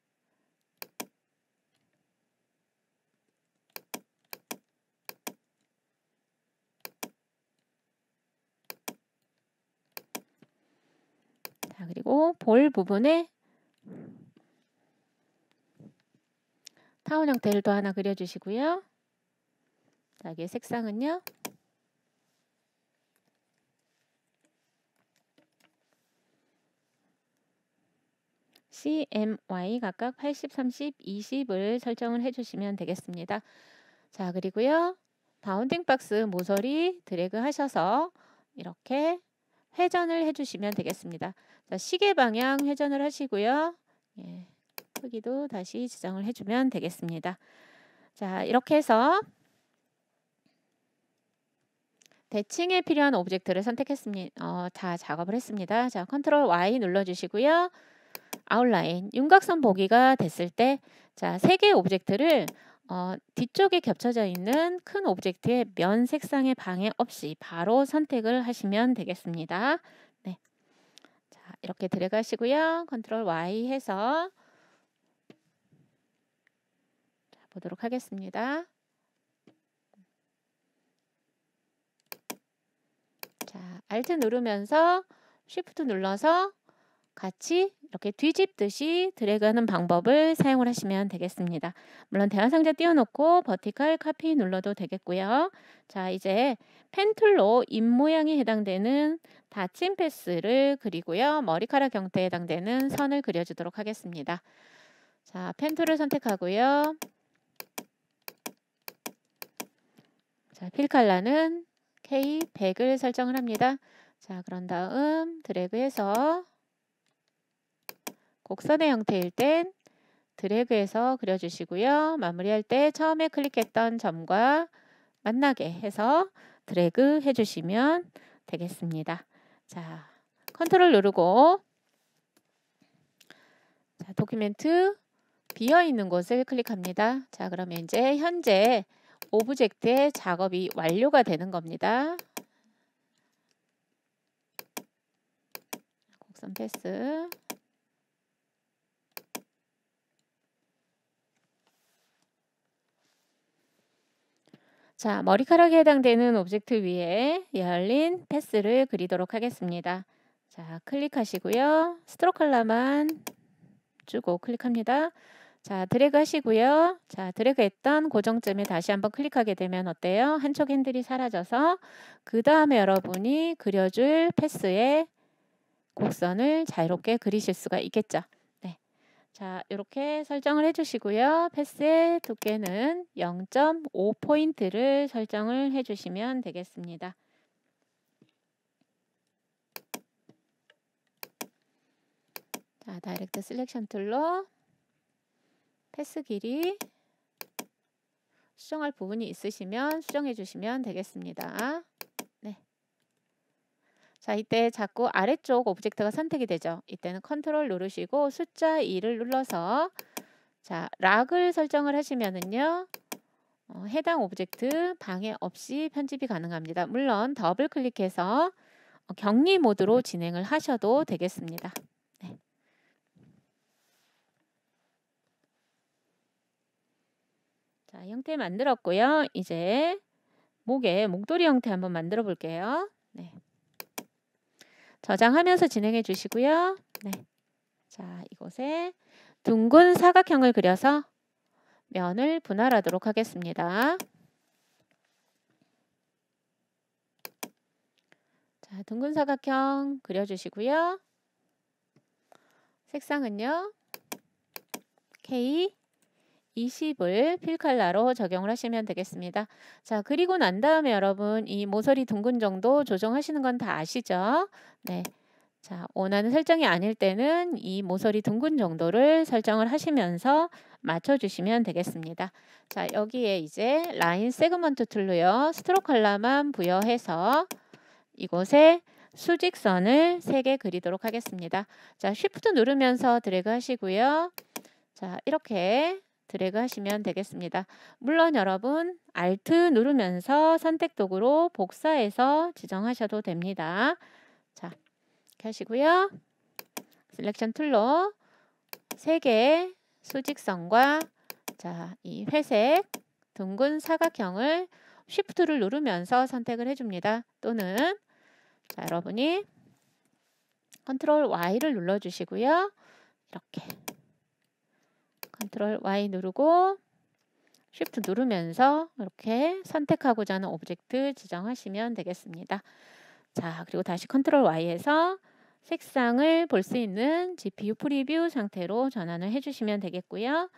자, 그리고 볼 부분에 타원 형태 를또 하나 그려주시고요. 자, 여기 색상은요. CMY 각각 80, 30, 20을 설정을 해주시면 되겠습니다. 자 그리고요. 바운딩 박스 모서리 드래그 하셔서 이렇게 회전을 해주시면 되겠습니다. 자, 시계 방향 회전을 하시고요. 예. 크기도 다시 지정을 해주면 되겠습니다. 자, 이렇게 해서 대칭에 필요한 오브젝트를 선택했습니다. 어, 다 작업을 했습니다. 자, 컨트롤 Y 눌러주시고요. 아웃라인, 윤곽선 보기가 됐을 때 자, 세 개의 오브젝트를 어, 뒤쪽에 겹쳐져 있는 큰 오브젝트의 면 색상의 방해 없이 바로 선택을 하시면 되겠습니다. 네. 자, 이렇게 들어가시고요. 컨트롤 Y 해서 보도록 하겠습니다. 자, Alt 누르면서 Shift 눌러서 같이 이렇게 뒤집듯이 드래그하는 방법을 사용을 하시면 되겠습니다. 물론 대화 상자 띄워놓고 버티컬 카피 눌러도 되겠고요. 자 이제 펜툴로 입 모양에 해당되는 닫힌 패스를 그리고요. 머리카락 형태에 해당되는 선을 그려주도록 하겠습니다. 자 펜툴을 선택하고요. 자, 필칼라는 K100을 설정을 합니다. 자, 그런 다음 드래그해서 곡선의 형태일 땐 드래그해서 그려주시고요. 마무리할 때 처음에 클릭했던 점과 만나게 해서 드래그 해주시면 되겠습니다. 자, 컨트롤 누르고 자, 도큐멘트 비어있는 곳을 클릭합니다. 자, 그러면 이제 현재 오브젝트의 작업이 완료가 되는 겁니다. 곡선 패스 자, 머리카락에 해당되는 오브젝트 위에 열린 패스를 그리도록 하겠습니다. 자, 클릭하시고요. 스트로컬러만 주고 클릭합니다. 자, 드래그 하시고요. 자, 드래그 했던 고정점에 다시 한번 클릭하게 되면 어때요? 한쪽 핸들이 사라져서 그 다음에 여러분이 그려줄 패스의 곡선을 자유롭게 그리실 수가 있겠죠. 네. 자, 이렇게 설정을 해주시고요. 패스의 두께는 0.5포인트를 설정을 해주시면 되겠습니다. 자, 다이렉트 셀렉션 툴로 패스 길이 수정할 부분이 있으시면 수정해 주시면 되겠습니다. 네. 자, 이때 자꾸 아래쪽 오브젝트가 선택이 되죠. 이때는 컨트롤 누르시고 숫자 2를 눌러서 자, 락을 설정을 하시면은요. 어, 해당 오브젝트 방해 없이 편집이 가능합니다. 물론 더블 클릭해서 어, 격리 모드로 네. 진행을 하셔도 되겠습니다. 자, 형태 만들었고요. 이제 목에 목도리 형태 한번 만들어 볼게요. 네. 저장하면서 진행해 주시고요. 네. 자, 이곳에 둥근 사각형을 그려서 면을 분할하도록 하겠습니다. 자, 둥근 사각형 그려주시고요. 색상은요. K, 20을 필칼라로 적용을 하시면 되겠습니다. 자, 그리고 난 다음에 여러분 이 모서리 둥근 정도 조정하시는 건 다 아시죠? 네. 자, 원하는 설정이 아닐 때는 이 모서리 둥근 정도를 설정을 하시면서 맞춰주시면 되겠습니다. 자, 여기에 이제 라인 세그먼트 툴로요. 스트로크 컬라만 부여해서 이곳에 수직선을 3개 그리도록 하겠습니다. 자, 쉬프트 누르면서 드래그 하시고요. 자, 이렇게 드래그 하시면 되겠습니다. 물론 여러분 Alt 누르면서 선택 도구로 복사해서 지정하셔도 됩니다. 자, 이렇게 하시고요. 셀렉션 툴로 3개 수직선과 자, 이 회색 둥근 사각형을 Shift를 누르면서 선택을 해줍니다. 또는 자, 여러분이 컨트롤 Y를 눌러주시고요. 이렇게 컨트롤 Y 누르고 Shift 누르면서 이렇게 선택하고자 하는 오브젝트 지정하시면 되겠습니다. 자, 그리고 다시 컨트롤 Y에서 색상을 볼 수 있는 GPU 프리뷰 상태로 전환을 해주시면 되겠고요.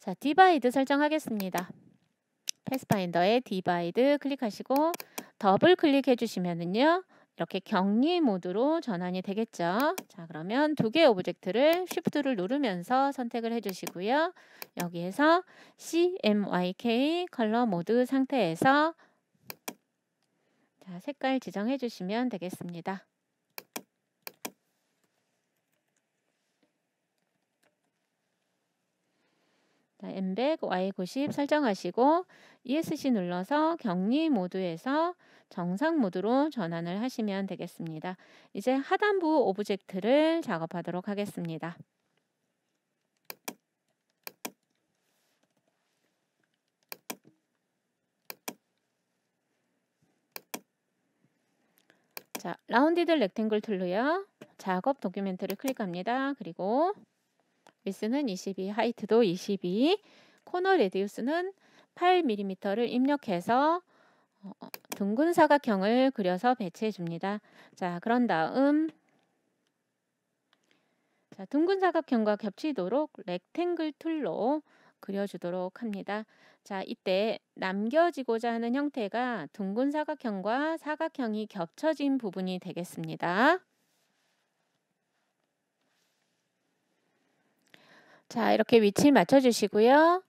자, 디바이드 설정하겠습니다. 패스파인더에 디바이드 클릭하시고 더블 클릭해 주시면은요. 이렇게 격리 모드로 전환이 되겠죠. 자, 그러면 두 개의 오브젝트를 Shift를 누르면서 선택을 해주시고요. 여기에서 CMYK 컬러 모드 상태에서 자, 색깔 지정해 주시면 되겠습니다. 자, M100 Y90 설정하시고 ESC 눌러서 격리 모드에서 정상 모드로 전환을 하시면 되겠습니다. 이제 하단부 오브젝트를 작업하도록 하겠습니다. 자, 라운디드 렉탱글 툴로요. 작업 도큐멘트를 클릭합니다. 그리고 위스는 22, 하이트도 22, 코너 레디우스는 8mm를 입력해서 어, 어 둥근 사각형을 그려서 배치해 줍니다. 자, 그런 다음 자, 둥근 사각형과 겹치도록 렉탱글 툴로 그려주도록 합니다. 자, 이때 남겨지고자 하는 형태가 둥근 사각형과 사각형이 겹쳐진 부분이 되겠습니다. 자, 이렇게 위치 맞춰주시고요.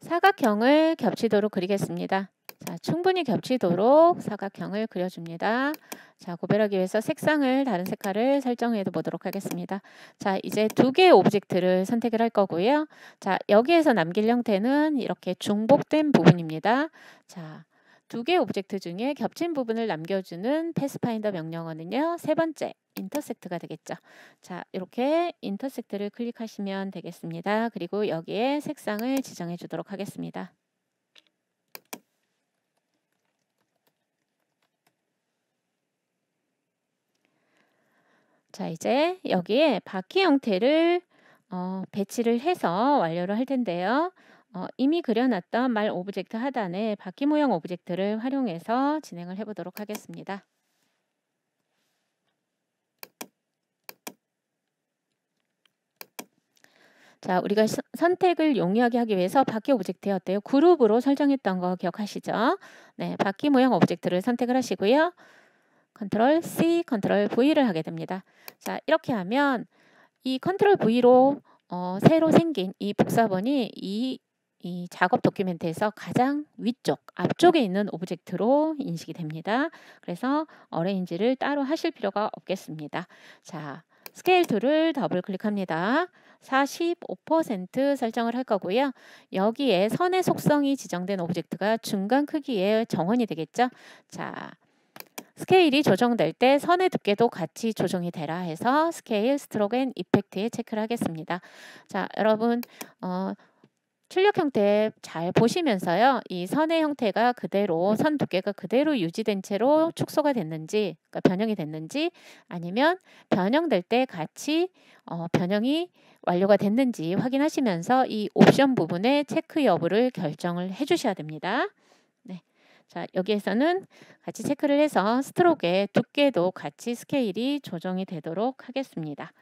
사각형을 겹치도록 그리겠습니다. 자, 충분히 겹치도록 사각형을 그려줍니다. 자, 고별하기 위해서 색상을 다른 색깔을 설정해 보도록 하겠습니다. 자, 이제 두 개의 오브젝트를 선택을 할 거고요. 자, 여기에서 남길 형태는 이렇게 중복된 부분입니다. 자, 두 개의 오브젝트 중에 겹친 부분을 남겨주는 패스파인더 명령어는요. 세 번째, 인터섹트가 되겠죠. 자, 이렇게 인터섹트를 클릭하시면 되겠습니다. 그리고 여기에 색상을 지정해 주도록 하겠습니다. 자, 이제 여기에 바퀴 형태를 어, 배치를 해서 완료를 할 텐데요. 어, 이미 그려놨던 말 오브젝트 하단에 바퀴 모형 오브젝트를 활용해서 진행을 해보도록 하겠습니다. 자, 우리가 선택을 용이하게 하기 위해서 바퀴 오브젝트였대요. 그룹으로 설정했던 거 기억하시죠? 네, 바퀴 모양 오브젝트를 선택을 하시고요. 컨트롤 C, 컨트롤 V를 하게 됩니다. 자, 이렇게 하면 이 컨트롤 V로 어, 새로 생긴 이 복사본이 이, 이 작업 도큐멘트에서 가장 위쪽, 앞쪽에 있는 오브젝트로 인식이 됩니다. 그래서 어레인지를 따로 하실 필요가 없겠습니다. 자, 스케일 툴을 더블 클릭합니다. 45% 설정을 할 거고요. 여기에 선의 속성이 지정된 오브젝트가 중간 크기의 정원이 되겠죠. 자, 스케일이 조정될 때 선의 두께도 같이 조정이 되라 해서 스케일, 스트로크 앤 이펙트에 체크를 하겠습니다. 자, 여러분 어, 출력 형태 잘 보시면서요. 이 선의 형태가 그대로 선 두께가 그대로 유지된 채로 축소가 됐는지 그러니까 변형이 됐는지 아니면 변형될 때 같이 어, 변형이 완료가 됐는지 확인하시면서 이 옵션 부분의 체크 여부를 결정을 해주셔야 됩니다. 자, 여기에서는 같이 체크를 해서 스트로크의 두께도 같이 스케일이 조정이 되도록 하겠습니다.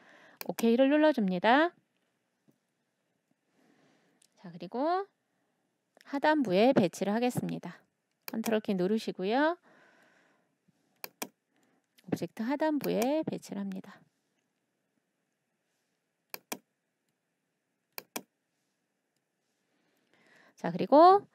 OK를 눌러줍니다. 자, 그리고 하단부에 배치를 하겠습니다. 컨트롤 키 누르시고요. 오브젝트 하단부에 배치를 합니다. 자, 그리고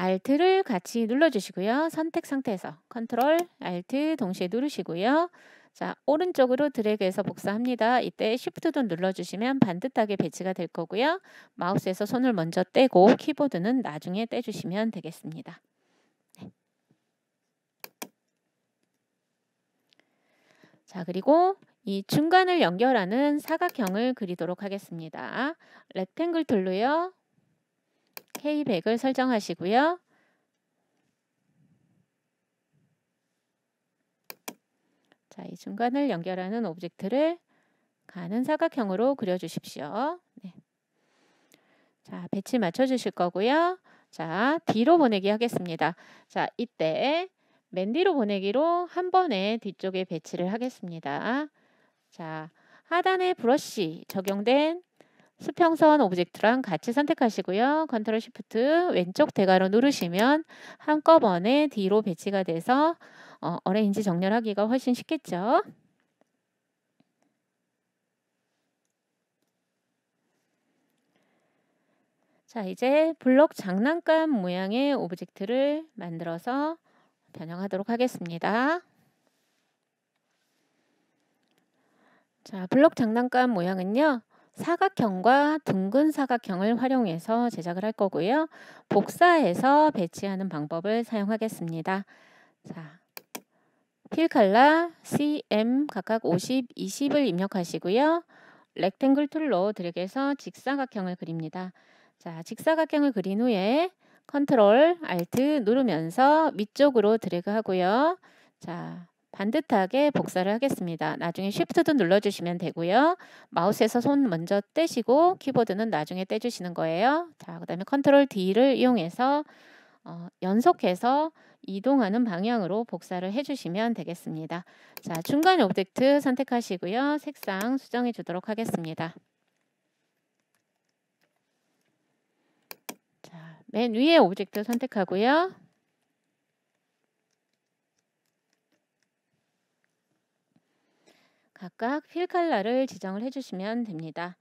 Alt를 같이 눌러주시고요. 선택 상태에서 Ctrl, Alt 동시에 누르시고요. 자 오른쪽으로 드래그해서 복사합니다. 이때 Shift도 눌러주시면 반듯하게 배치가 될 거고요. 마우스에서 손을 먼저 떼고 키보드는 나중에 떼주시면 되겠습니다. 네. 자 그리고 이 중간을 연결하는 사각형을 그리도록 하겠습니다. 렉탱글 툴로요. K100을 설정하시고요. 자, 이 중간을 연결하는 오브젝트를 가는 사각형으로 그려주십시오. 네. 자, 배치 맞춰주실 거고요. 자, 뒤로 보내기 하겠습니다. 자, 이때 맨 뒤로 보내기로 한 번에 뒤쪽에 배치를 하겠습니다. 자, 하단에 브러쉬 적용된 수평선 오브젝트랑 같이 선택하시고요. 컨트롤 시프트 왼쪽 대괄호 누르시면 한꺼번에 뒤로 배치가 돼서 어, 어레인지 정렬하기가 훨씬 쉽겠죠. 자 이제 블록 장난감 모양의 오브젝트를 만들어서 변형하도록 하겠습니다. 자블록 장난감 모양은요. 사각형과 둥근 사각형을 활용해서 제작을 할 거고요. 복사해서 배치하는 방법을 사용하겠습니다. 자, 필칼라 CM 각각 50, 20을 입력하시고요. 렉탱글 툴로 드래그해서 직사각형을 그립니다. 자, 직사각형을 그린 후에 컨트롤, 알트 누르면서 위쪽으로 드래그 하고요. 자, 반듯하게 복사를 하겠습니다. 나중에 쉬프트도 눌러주시면 되고요. 마우스에서 손 먼저 떼시고 키보드는 나중에 떼주시는 거예요. 자, 그 다음에 컨트롤 D를 이용해서 어, 연속해서 이동하는 방향으로 복사를 해주시면 되겠습니다. 자, 중간 오브젝트 선택하시고요. 색상 수정해 주도록 하겠습니다. 자, 맨 위에 오브젝트 선택하고요. 각각 필칼라를 지정을 해주시면 됩니다.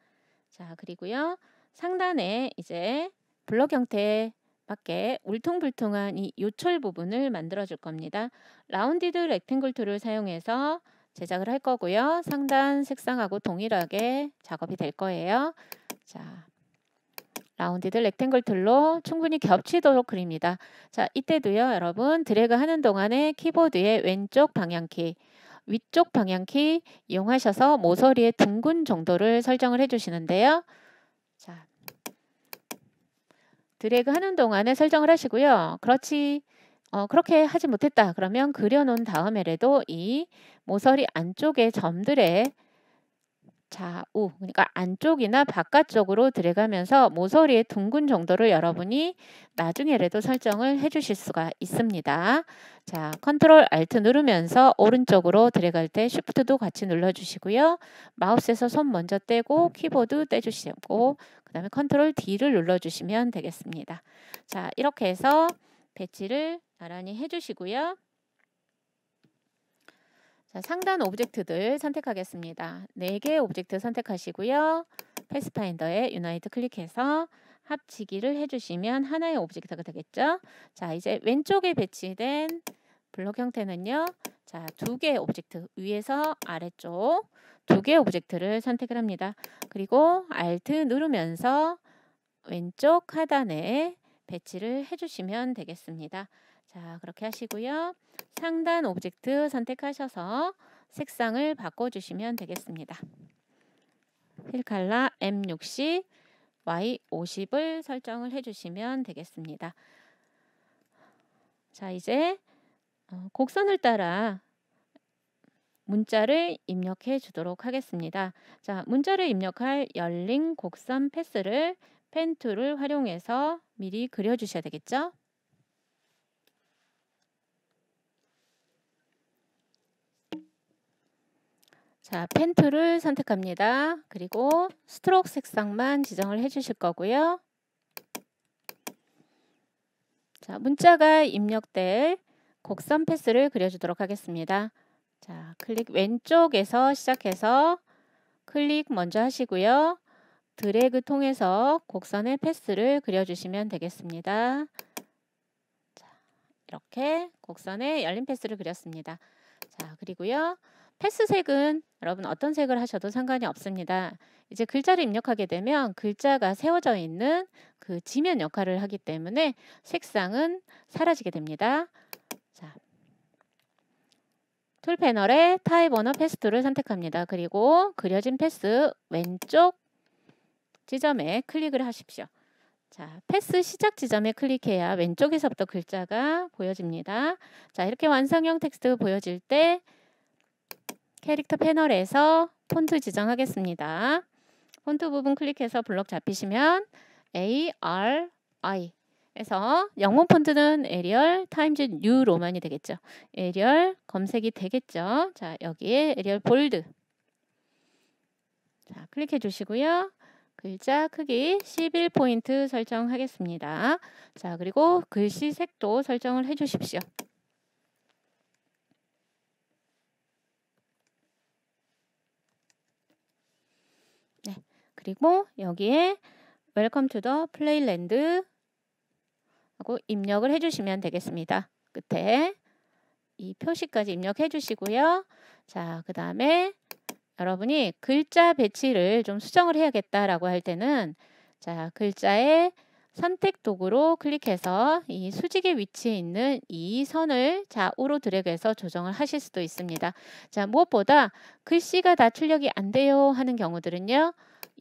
자, 그리고요. 상단에 이제 블럭 형태 밖에 울퉁불퉁한 이 요철 부분을 만들어 줄 겁니다. 라운디드 렉탱글 툴을 사용해서 제작을 할 거고요. 상단 색상하고 동일하게 작업이 될 거예요. 자, 라운디드 렉탱글 툴로 충분히 겹치도록 그립니다. 자, 이때도요. 여러분 드래그 하는 동안에 키보드의 왼쪽 방향키 위쪽 방향키 이용하셔서 모서리의 둥근 정도를 설정을 해주시는데요. 자, 드래그 하는 동안에 설정을 하시고요. 그렇지 어, 그렇게 하지 못했다. 그러면 그려놓은 다음에라도 이 모서리 안쪽의 점들의 좌우 그러니까 안쪽이나 바깥쪽으로 들어가면서 모서리의 둥근 정도를 여러분이 나중에라도 설정을 해주실 수가 있습니다. 자, 컨트롤 알트 누르면서 오른쪽으로 들어갈 때 쉬프트도 같이 눌러주시고요. 마우스에서 손 먼저 떼고 키보드 떼주시고 그 다음에 컨트롤 D를 눌러주시면 되겠습니다. 자, 이렇게 해서 배치를 나란히 해주시고요. 자, 상단 오브젝트들 선택하겠습니다. 4개 오브젝트 선택하시고요. 패스파인더에 유나이트 클릭해서 합치기를 해주시면 하나의 오브젝트가 되겠죠. 자, 이제 왼쪽에 배치된 블록 형태는요. 자, 두 개 오브젝트 위에서 아래쪽 두 개 오브젝트를 선택을 합니다. 그리고 Alt 누르면서 왼쪽 하단에 배치를 해주시면 되겠습니다. 자, 그렇게 하시고요. 상단 오브젝트 선택하셔서 색상을 바꿔주시면 되겠습니다. 휠칼라 M60, Y50을 설정을 해주시면 되겠습니다. 자, 이제 어, 곡선을 따라 문자를 입력해 주도록 하겠습니다. 자, 문자를 입력할 열린 곡선 패스를 펜 툴을 활용해서 미리 그려주셔야 되겠죠? 자, 펜 툴을 선택합니다. 그리고 스트로크 색상만 지정을 해주실 거고요. 자, 문자가 입력될 곡선 패스를 그려주도록 하겠습니다. 자, 클릭 왼쪽에서 시작해서 클릭 먼저 하시고요. 드래그 통해서 곡선의 패스를 그려주시면 되겠습니다. 자, 이렇게 곡선의 열린 패스를 그렸습니다. 자, 그리고요. 패스색은 여러분 어떤 색을 하셔도 상관이 없습니다. 이제 글자를 입력하게 되면 글자가 세워져 있는 그 지면 역할을 하기 때문에 색상은 사라지게 됩니다. 자, 툴 패널에 타입 언어 패스 트를 선택합니다. 그리고 그려진 패스 왼쪽 지점에 클릭을 하십시오. 자, 패스 시작 지점에 클릭해야 왼쪽에서부터 글자가 보여집니다. 자, 이렇게 완성형 텍스트 보여질 때 캐릭터 패널에서 폰트 지정하겠습니다. 폰트 부분 클릭해서 블럭 잡히시면 ARI 해서 영문 폰트는 에리얼 타임즈 뉴 로만이 되겠죠. 에리얼 검색이 되겠죠. 자 여기에 에리얼 볼드 자 클릭해 주시고요. 글자 크기 11포인트 설정하겠습니다. 자 그리고 글씨 색도 설정을 해 주십시오. 그리고 여기에 Welcome to the Playland 하고 입력을 해주시면 되겠습니다. 끝에 이 표시까지 입력해 주시고요. 자, 그 다음에 여러분이 글자 배치를 좀 수정을 해야겠다라고 할 때는 자, 글자의 선택 도구로 클릭해서 이 수직의 위치에 있는 이 선을 좌우로 드래그해서 조정을 하실 수도 있습니다. 자, 무엇보다 글씨가 다 출력이 안 돼요 하는 경우들은요.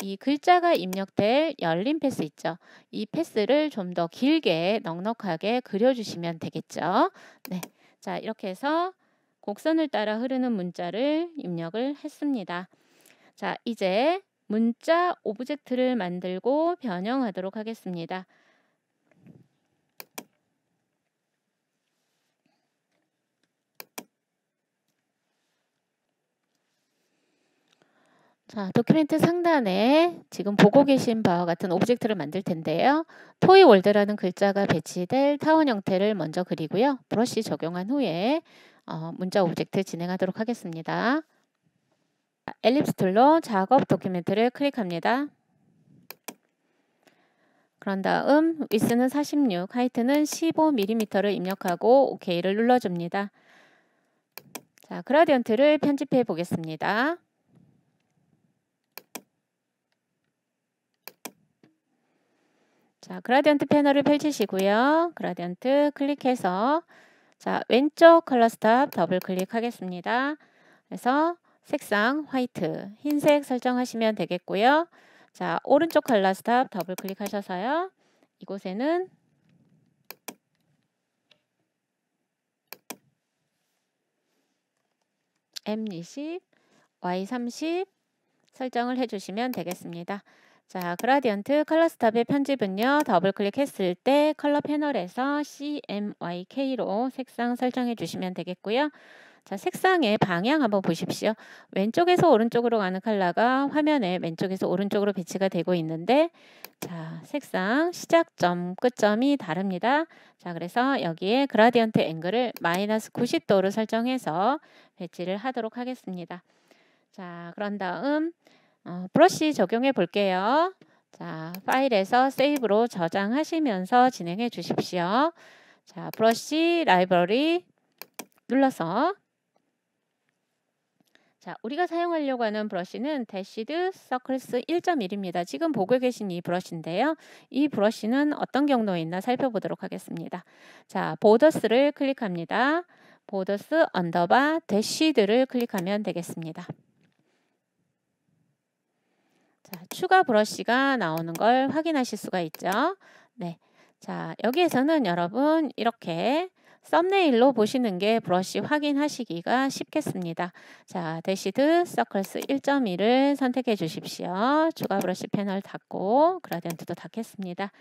이 글자가 입력될 열린 패스 있죠. 이 패스를 좀 더 길게 넉넉하게 그려주시면 되겠죠. 네, 자 이렇게 해서 곡선을 따라 흐르는 문자를 입력을 했습니다. 자 이제 문자 오브젝트를 만들고 변형하도록 하겠습니다. 자, 도큐멘트 상단에 지금 보고 계신 바와 같은 오브젝트를 만들 텐데요. 토이 월드라는 글자가 배치될 타원 형태를 먼저 그리고요. 브러쉬 적용한 후에 어, 문자 오브젝트 진행하도록 하겠습니다. 엘립스 툴로 작업 도큐멘트를 클릭합니다. 그런 다음 위스는 46, 하이트는 15mm를 입력하고 OK를 눌러줍니다. 자, 그라디언트를 편집해 보겠습니다. 자, 그라디언트 패널을 펼치시고요. 그라디언트 클릭해서 자, 왼쪽 컬러 스탑 더블 클릭하겠습니다. 그래서 색상 화이트, 흰색 설정하시면 되겠고요. 자, 오른쪽 컬러 스탑 더블 클릭하셔서요. 이곳에는 M20, Y30 설정을 해주시면 되겠습니다. 자, 그라디언트 컬러 스탑의 편집은요. 더블 클릭했을 때 컬러 패널에서 CMYK로 색상 설정해 주시면 되겠고요. 자, 색상의 방향 한번 보십시오. 왼쪽에서 오른쪽으로 가는 컬러가 화면에 왼쪽에서 오른쪽으로 배치가 되고 있는데 자, 색상 시작점, 끝점이 다릅니다. 자, 그래서 여기에 그라디언트 앵글을 마이너스 90도로 설정해서 배치를 하도록 하겠습니다. 자, 그런 다음 어, 브러쉬 적용해 볼게요. 자, 파일에서 세이브로 저장하시면서 진행해 주십시오. 자, 브러쉬 라이브러리 눌러서 자, 우리가 사용하려고 하는 브러쉬는 대시드 서클스 1.1입니다. 지금 보고 계신 이 브러쉬인데요. 이 브러쉬는 어떤 경로에 있나 살펴보도록 하겠습니다. 자, 보더스를 클릭합니다. 보더스 언더바 대시드를 클릭하면 되겠습니다. 자, 추가 브러쉬가 나오는 걸 확인하실 수가 있죠. 네. 자, 여기에서는 여러분 이렇게 썸네일로 보시는 게 브러쉬 확인하시기가 쉽겠습니다. 자, 대시드 서클스 1.2를 선택해 주십시오. 추가 브러쉬 패널 닫고 그라디언트도 닫겠습니다.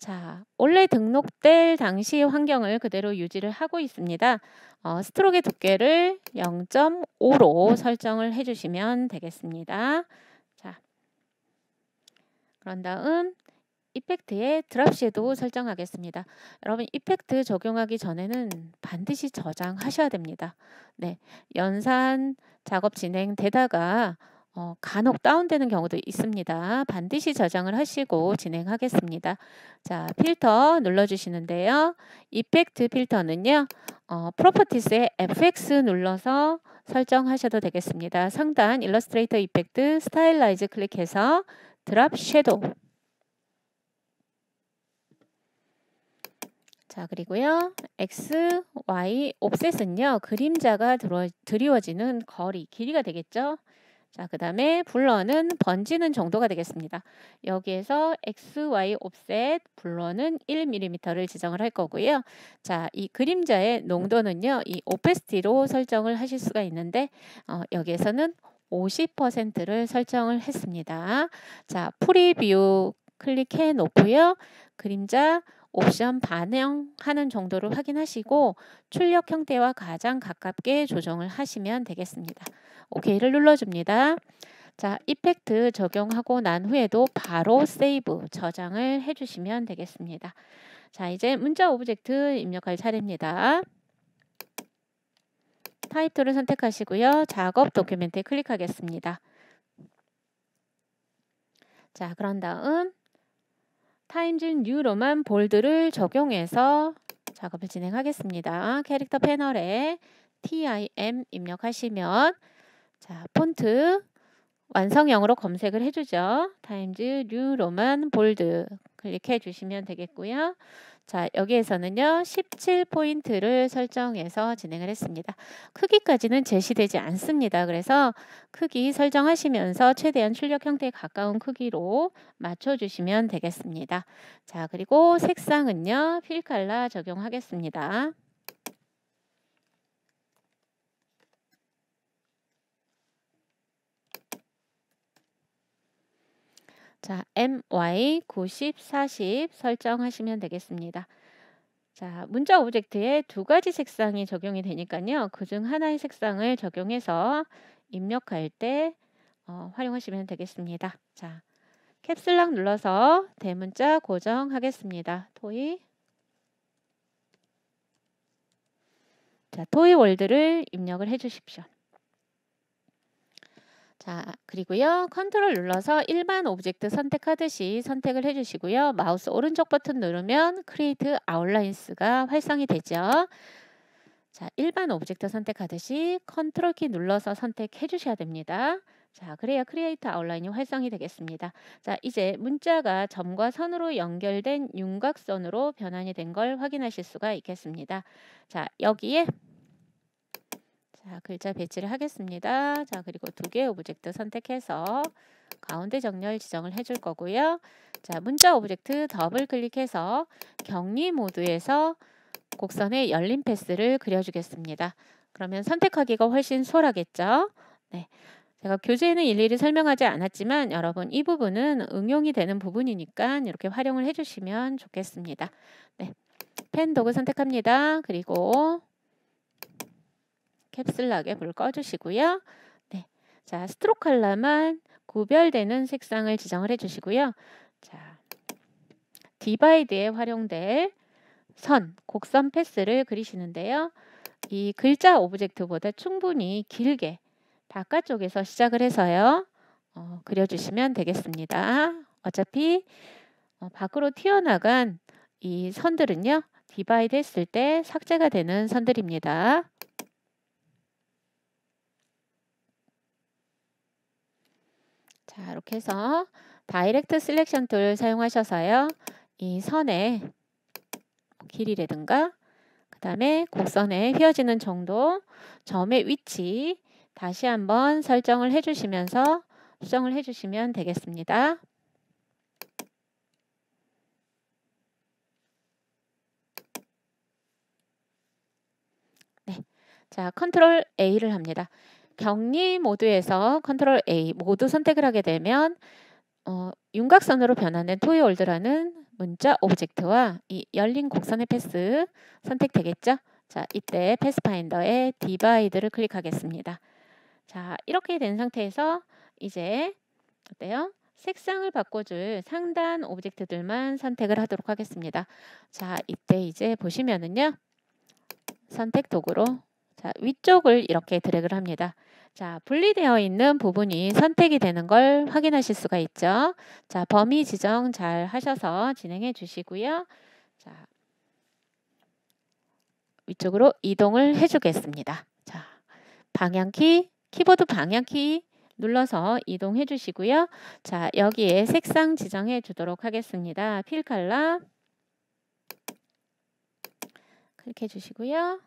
자, 원래 등록될 당시 환경을 그대로 유지를 하고 있습니다. 어, 스트로크 두께를 0.5로 설정을 해주시면 되겠습니다. 그런 다음 이펙트에 드랍 시에도 설정하겠습니다. 여러분 이펙트 적용하기 전에는 반드시 저장하셔야 됩니다. 네, 연산 작업 진행되다가 어, 간혹 다운되는 경우도 있습니다. 반드시 저장을 하시고 진행하겠습니다. 자, 필터 눌러주시는데요. 이펙트 필터는요. 어, 프로퍼티스의 FX 눌러서 설정하셔도 되겠습니다. 상단 일러스트레이터 이펙트 스타일라이즈 클릭해서 드랍 섀도우 자 그리고요 x, y 옵셋은요 그림자가 들어, 드리워지는 거리 길이가 되겠죠 자, 그 다음에 블러는 번지는 정도가 되겠습니다. 여기에서 XY 옵셋 블러는 1mm를 지정을 할 거고요. 자, 이 그림자의 농도는요. 이 오페스티로 설정을 하실 수가 있는데 어, 여기에서는 50%를 설정을 했습니다. 자, 프리뷰 클릭해 놓고요. 그림자 옵션 반영하는 정도를 확인하시고 출력 형태와 가장 가깝게 조정을 하시면 되겠습니다. 오케이를 눌러줍니다. 자, 이펙트 적용하고 난 후에도 바로 세이브 저장을 해주시면 되겠습니다. 자, 이제 문자 오브젝트 입력할 차례입니다. 타이틀을 선택하시고요. 작업 도큐멘트에 클릭하겠습니다. 자, 그런 다음 타임즈 뉴로만 볼드를 적용해서 작업을 진행하겠습니다. 캐릭터 패널에 TIM 입력하시면 자, 폰트 완성형으로 검색을 해주죠. 타임즈 뉴 로만 볼드 클릭해 주시면 되겠고요. 자, 여기에서는요. 17포인트를 설정해서 진행을 했습니다. 크기까지는 제시되지 않습니다. 그래서 크기 설정하시면서 최대한 출력 형태에 가까운 크기로 맞춰주시면 되겠습니다. 자, 그리고 색상은요. 필칼라 적용하겠습니다. 자, my 90, 40 설정하시면 되겠습니다. 자, 문자 오브젝트에 두 가지 색상이 적용이 되니까요. 그 중 하나의 색상을 적용해서 입력할 때 어, 활용하시면 되겠습니다. 자, 캡슬락 눌러서 대문자 고정하겠습니다. 토이 자, 토이 월드를 입력을 해 주십시오. 자, 그리고요. 컨트롤 눌러서 일반 오브젝트 선택하듯이 선택을 해주시고요. 마우스 오른쪽 버튼 누르면 크리에이트 아웃라인스가 활성이 되죠. 자, 일반 오브젝트 선택하듯이 컨트롤 키 눌러서 선택해 주셔야 됩니다. 자, 그래야 크리에이터 아웃라인이 활성이 되겠습니다. 자, 이제 문자가 점과 선으로 연결된 윤곽선으로 변환이 된 걸 확인하실 수가 있겠습니다. 자, 여기에 자, 글자 배치를 하겠습니다. 자, 그리고 두 개의 오브젝트 선택해서 가운데 정렬 지정을 해줄 거고요. 자, 문자 오브젝트 더블 클릭해서 격리 모드에서 곡선의 열린 패스를 그려주겠습니다. 그러면 선택하기가 훨씬 수월하겠죠? 네. 제가 교재에는 일일이 설명하지 않았지만 여러분 이 부분은 응용이 되는 부분이니까 이렇게 활용을 해주시면 좋겠습니다. 네. 펜 도구 선택합니다. 그리고 캡슬락에 불을 꺼주시고요. 네, 자 스트로 칼라만 구별되는 색상을 지정을 해주시고요. 자, 디바이드에 활용될 선, 곡선 패스를 그리시는데요. 이 글자 오브젝트보다 충분히 길게 바깥쪽에서 시작을 해서요. 어, 그려주시면 되겠습니다. 어차피 어, 밖으로 튀어나간 이 선들은요. 디바이드 했을 때 삭제가 되는 선들입니다. 자, 이렇게 해서 다이렉트 셀렉션 툴 사용하셔서요. 이 선의 길이라든가 그 다음에 곡선의 휘어지는 정도, 점의 위치 다시 한번 설정을 해주시면서 수정을 해주시면 되겠습니다. 네, 자 컨트롤 A를 합니다. 격리 모드에서 컨트롤 A 모두 선택을 하게 되면 어, 윤곽선으로 변하는 토이올드라는 문자 오브젝트와 이 열린 곡선의 패스 선택되겠죠? 자, 이때 패스파인더의 디바이드를 클릭하겠습니다. 자, 이렇게 된 상태에서 이제 어때요? 색상을 바꿔줄 상단 오브젝트들만 선택을 하도록 하겠습니다. 자, 이때 이제 보시면은요. 선택 도구로 자, 위쪽을 이렇게 드래그를 합니다. 자, 분리되어 있는 부분이 선택이 되는 걸 확인하실 수가 있죠. 자, 범위 지정 잘 하셔서 진행해 주시고요. 자, 위쪽으로 이동을 해 주겠습니다. 자, 방향키, 키보드 방향키 눌러서 이동해 주시고요. 자, 여기에 색상 지정해 주도록 하겠습니다. 필 칼라 클릭해 주시고요.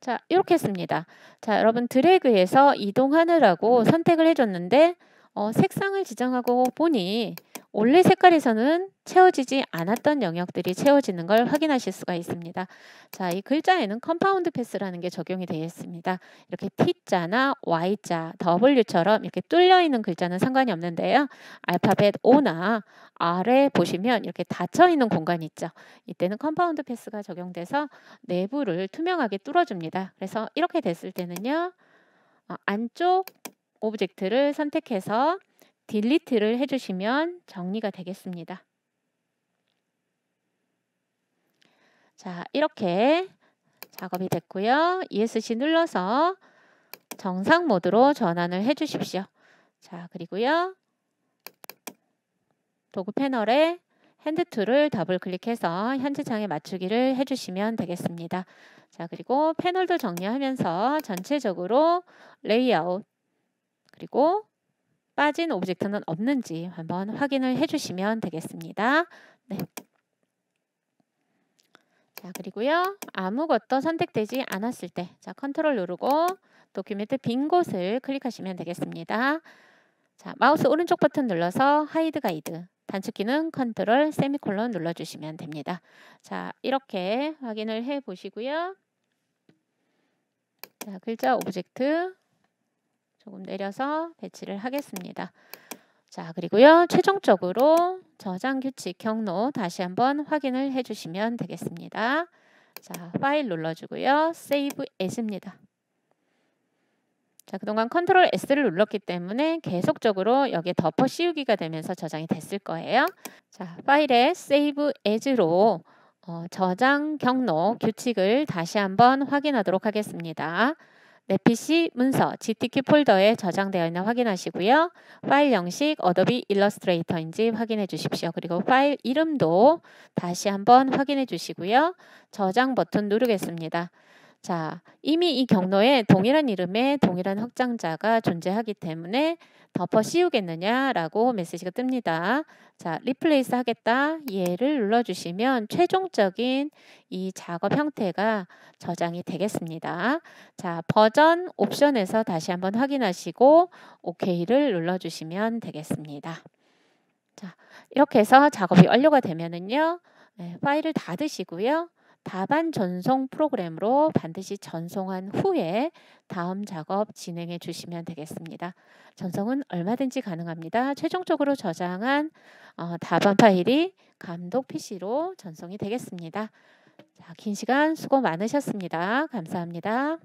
자, 이렇게 했습니다. 자, 여러분 드래그해서 이동하느라고 선택을 해줬는데 어, 색상을 지정하고 보니 원래 색깔에서는 채워지지 않았던 영역들이 채워지는 걸 확인하실 수가 있습니다. 자, 이 글자에는 컴파운드 패스라는 게 적용이 되어 있습니다. 이렇게 T자나 Y자, W처럼 이렇게 뚫려 있는 글자는 상관이 없는데요. 알파벳 O나 R에 보시면 이렇게 닫혀 있는 공간이 있죠. 이때는 컴파운드 패스가 적용돼서 내부를 투명하게 뚫어줍니다. 그래서 이렇게 됐을 때는요. 어, 안쪽 오브젝트를 선택해서 딜리트를 해주시면 정리가 되겠습니다. 자, 이렇게 작업이 됐고요. ESC 눌러서 정상 모드로 전환을 해주십시오. 자, 그리고요. 도구 패널에 핸드 툴을 더블 클릭해서 현재 창에 맞추기를 해주시면 되겠습니다. 자, 그리고 패널도 정리하면서 전체적으로 레이아웃 그리고 빠진 오브젝트는 없는지 한번 확인을 해주시면 되겠습니다. 네. 자 그리고요 아무것도 선택되지 않았을 때자 컨트롤 누르고 도큐멘트 빈 곳을 클릭하시면 되겠습니다. 자 마우스 오른쪽 버튼 눌러서 하이드 가이드 단축키는 컨트롤 세미콜론 눌러주시면 됩니다. 자 이렇게 확인을 해보시고요. 자 글자 오브젝트 조금 내려서 배치를 하겠습니다. 자, 그리고요. 최종적으로 저장 규칙 경로 다시 한번 확인을 해주시면 되겠습니다. 자, 파일 눌러주고요. Save As입니다. 자, 그동안 컨트롤 S를 눌렀기 때문에 계속적으로 여기에 덮어 씌우기가 되면서 저장이 됐을 거예요. 자, 파일에 Save As로 어, 저장 경로 규칙을 다시 한번 확인하도록 하겠습니다. 내피시 네, 문서 GTK 폴더에 저장되어 있나 확인하시고요. 파일 형식 어도비 일러스트레이터인지 확인해 주십시오. 그리고 파일 이름도 다시 한번 확인해 주시고요. 저장 버튼 누르겠습니다. 자, 이미 이 경로에 동일한 이름의 동일한 확장자가 존재하기 때문에 덮어 씌우겠느냐라고 메시지가 뜹니다. 자, 리플레이스 하겠다. 얘를 눌러주시면 최종적인 이 작업 형태가 저장이 되겠습니다. 자, 버전 옵션에서 다시 한번 확인하시고 OK를 눌러주시면 되겠습니다. 자, 이렇게 해서 작업이 완료가 되면은요. 네, 파일을 닫으시고요. 답안 전송 프로그램으로 반드시 전송한 후에 다음 작업 진행해 주시면 되겠습니다. 전송은 얼마든지 가능합니다. 최종적으로 저장한 어, 답안 파일이 감독 PC로 전송이 되겠습니다. 자, 긴 시간 수고 많으셨습니다. 감사합니다.